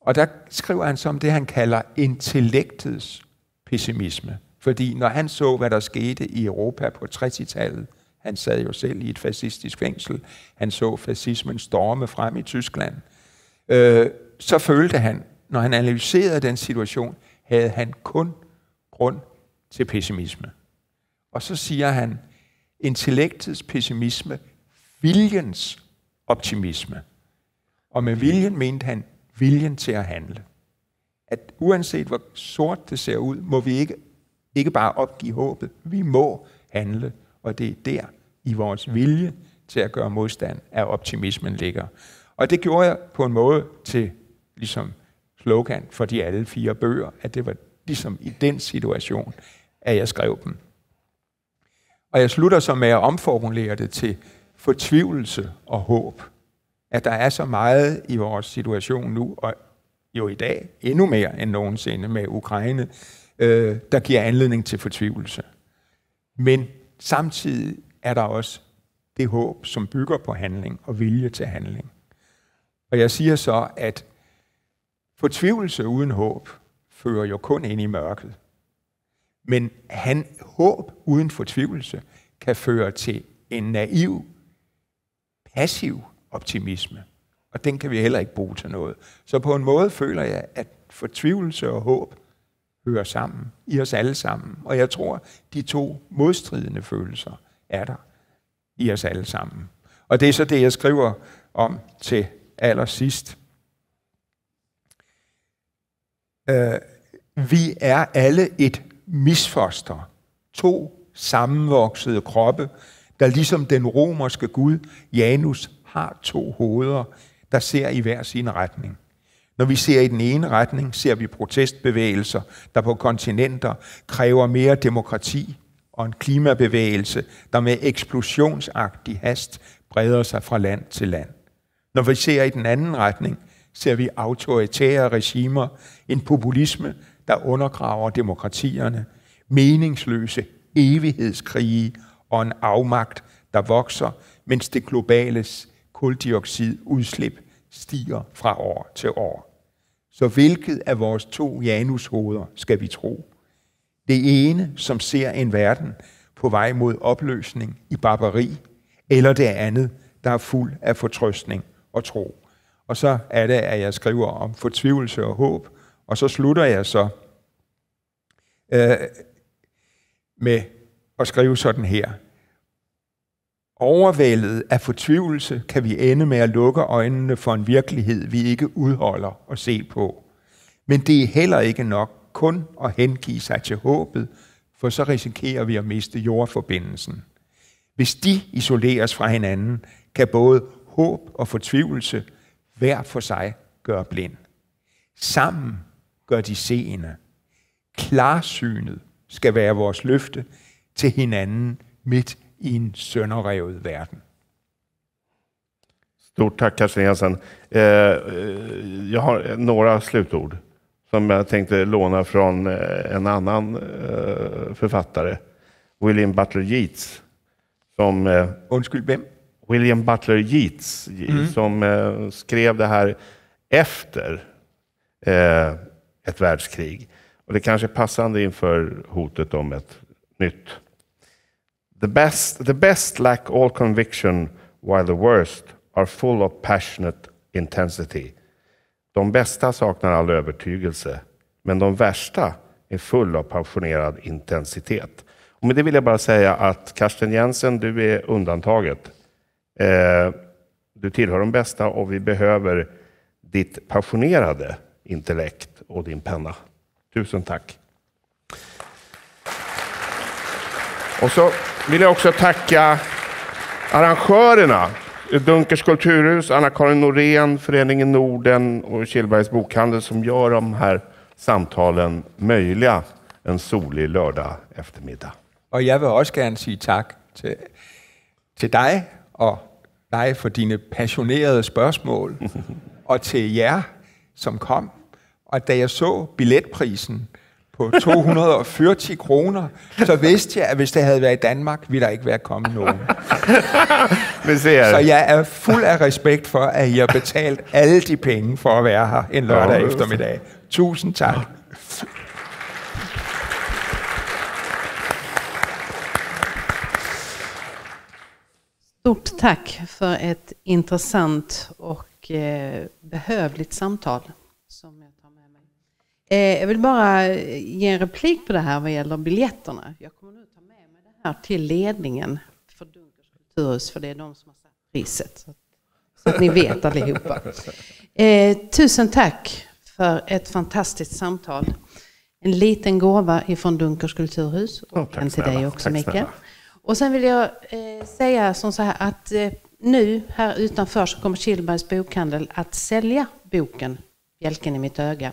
Og der skriver han så om det, han kalder intellektets pessimisme. Fordi når han så, hvad der skete i Europa på 60-tallet, han sad jo selv i et fascistisk fængsel, han så fascismen storme frem i Tyskland, øh, så følte han, når han analyserede den situation, havde han kun grund til pessimisme. Og så siger han, intellektets pessimisme viljens optimisme. Og med viljen mente han viljen til at handle. At uanset hvor sort det ser ud, må vi ikke, ikke bare opgive håbet. Vi må handle, og det er der i vores vilje til at gøre modstand, at optimismen ligger. Og det gjorde jeg på en måde til ligesom slogan for de alle fire bøger, at det var ligesom i den situation, at jeg skrev dem. Og jeg slutter så med at omformulere det til fortvivlelse og håb, at der er så meget i vores situation nu, og jo i dag endnu mere end nogensinde med Ukraine, øh, der giver anledning til fortvivlelse. Men samtidig er der også det håb, som bygger på handling og vilje til handling. Og jeg siger så, at fortvivlelse uden håb fører jo kun ind i mørket. Men han, håb uden fortvivlelse kan føre til en naiv passiv optimisme, og den kan vi heller ikke bruge til noget. Så på en måde føler jeg, at fortvivlelse og håb hører sammen i os alle sammen. Og jeg tror, de to modstridende følelser er der i os alle sammen. Og det er så det, jeg skriver om til allersidst. Øh, vi er alle et misfoster. To sammenvoksede kroppe, der ligesom den romerske gud Janus har to hoveder, der ser i hver sin retning. Når vi ser i den ene retning, ser vi protestbevægelser, der på kontinenter kræver mere demokrati, og en klimabevægelse, der med eksplosionsagtig hast breder sig fra land til land. Når vi ser i den anden retning, ser vi autoritære regimer, en populisme, der undergraver demokratierne, meningsløse evighedskrige og en afmagt, der vokser, mens det globale kuldioxidudslip stiger fra år til år. Så hvilket af vores to janushoveder skal vi tro? Det ene, som ser en verden på vej mod opløsning i barbari, eller det andet, der er fuld af fortrøstning og tro. Og så er det, at jeg skriver om fortvivlelse og håb, og så slutter jeg så øh, med at skrive sådan her. Overvældet af fortvivlelse kan vi ende med at lukke øjnene for en virkelighed, vi ikke udholder at se på. Men det er heller ikke nok kun at hengive sig til håbet, for så risikerer vi at miste jordforbindelsen. Hvis de isoleres fra hinanden, kan både håb og fortvivlelse hver for sig gøre blind. Sammen gør de seende. Klarsynet skal være vores løfte, til hinanden midt i en sønderrevet verden. Stort tack Karsten Jensen. Eh, eh, jag har några slutord som jag tänkte låna från eh, en annan eh, författare, William Butler Yeats. Som, eh, Undskyld, vem? William Butler Yeats, mm. som eh, skrev det här efter eh, ett världskrig. Och det kanske är passande inför hotet om ett nytt The best, the best lack all conviction, while the worst are full of passionate intensity. De bästa saknar all övertygelse, men de värsta är full av passionerad intensitet. Och med det vill jag bara säga att Karsten Jensen, du är undantaget. Eh, du tillhör de bästa och vi behöver ditt passionerade intellekt och din penna. Tusen tack. Och så vill jag också tacka arrangörerna. Dunkers kulturhus, Anna-Karin Norén, Föreningen Norden och Killbergs bokhandel som gör de här samtalen möjliga en solig lördag eftermiddag. Och jag vill också gärna säga tack till, till dig och dig för dina passionerade frågor <laughs> och till er som kom. Och när jag så biljettprisen på 240 kroner, så vidste jeg, at hvis det havde været i Danmark, ville der ikke være kommet nogen. <laughs> Det ser jeg. Så jeg er fuld af respekt for, at I har betalt alle de penge for at være her en lørdag eftermiddag. Tusind tak. Stort tak for et interessant og eh, behøveligt samtale. Eh, jag vill bara eh, ge en replik på det här vad gäller biljetterna. Jag kommer nu ta med mig det här till ledningen för Dunkers kulturhus, för det är de som har satt priset. Så att, så att ni vet allihopa. <laughs> Eh, tusen tack för ett fantastiskt samtal. En liten gåva ifrån Dunkers kulturhus, och oh, en till dig också Micke. Och sen vill jag eh, säga som så här att eh, nu här utanför så kommer Kilbergs bokhandel att sälja boken Bjälken i mitt öga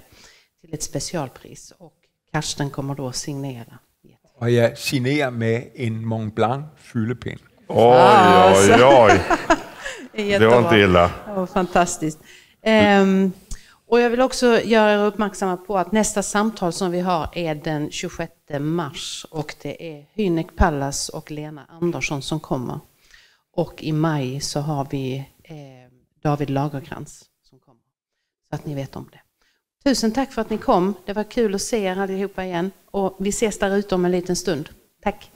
till ett specialpris och Karsten kommer då signera. Och jag signerar med en Mont Blanc fyllepinn. Oj, oj, ah, oj. <laughs> det var inte illa. Det var fantastiskt. Um, och jag vill också göra er uppmärksamma på att nästa samtal som vi har är den 26 mars och det är Hynek Pallas och Lena Andersson som kommer. Och i maj så har vi eh, David Lagerkrans som kommer. Så att ni vet om det. Tusen tack för att ni kom. Det var kul att se er allihopa igen. Och vi ses där ute om en liten stund. Tack!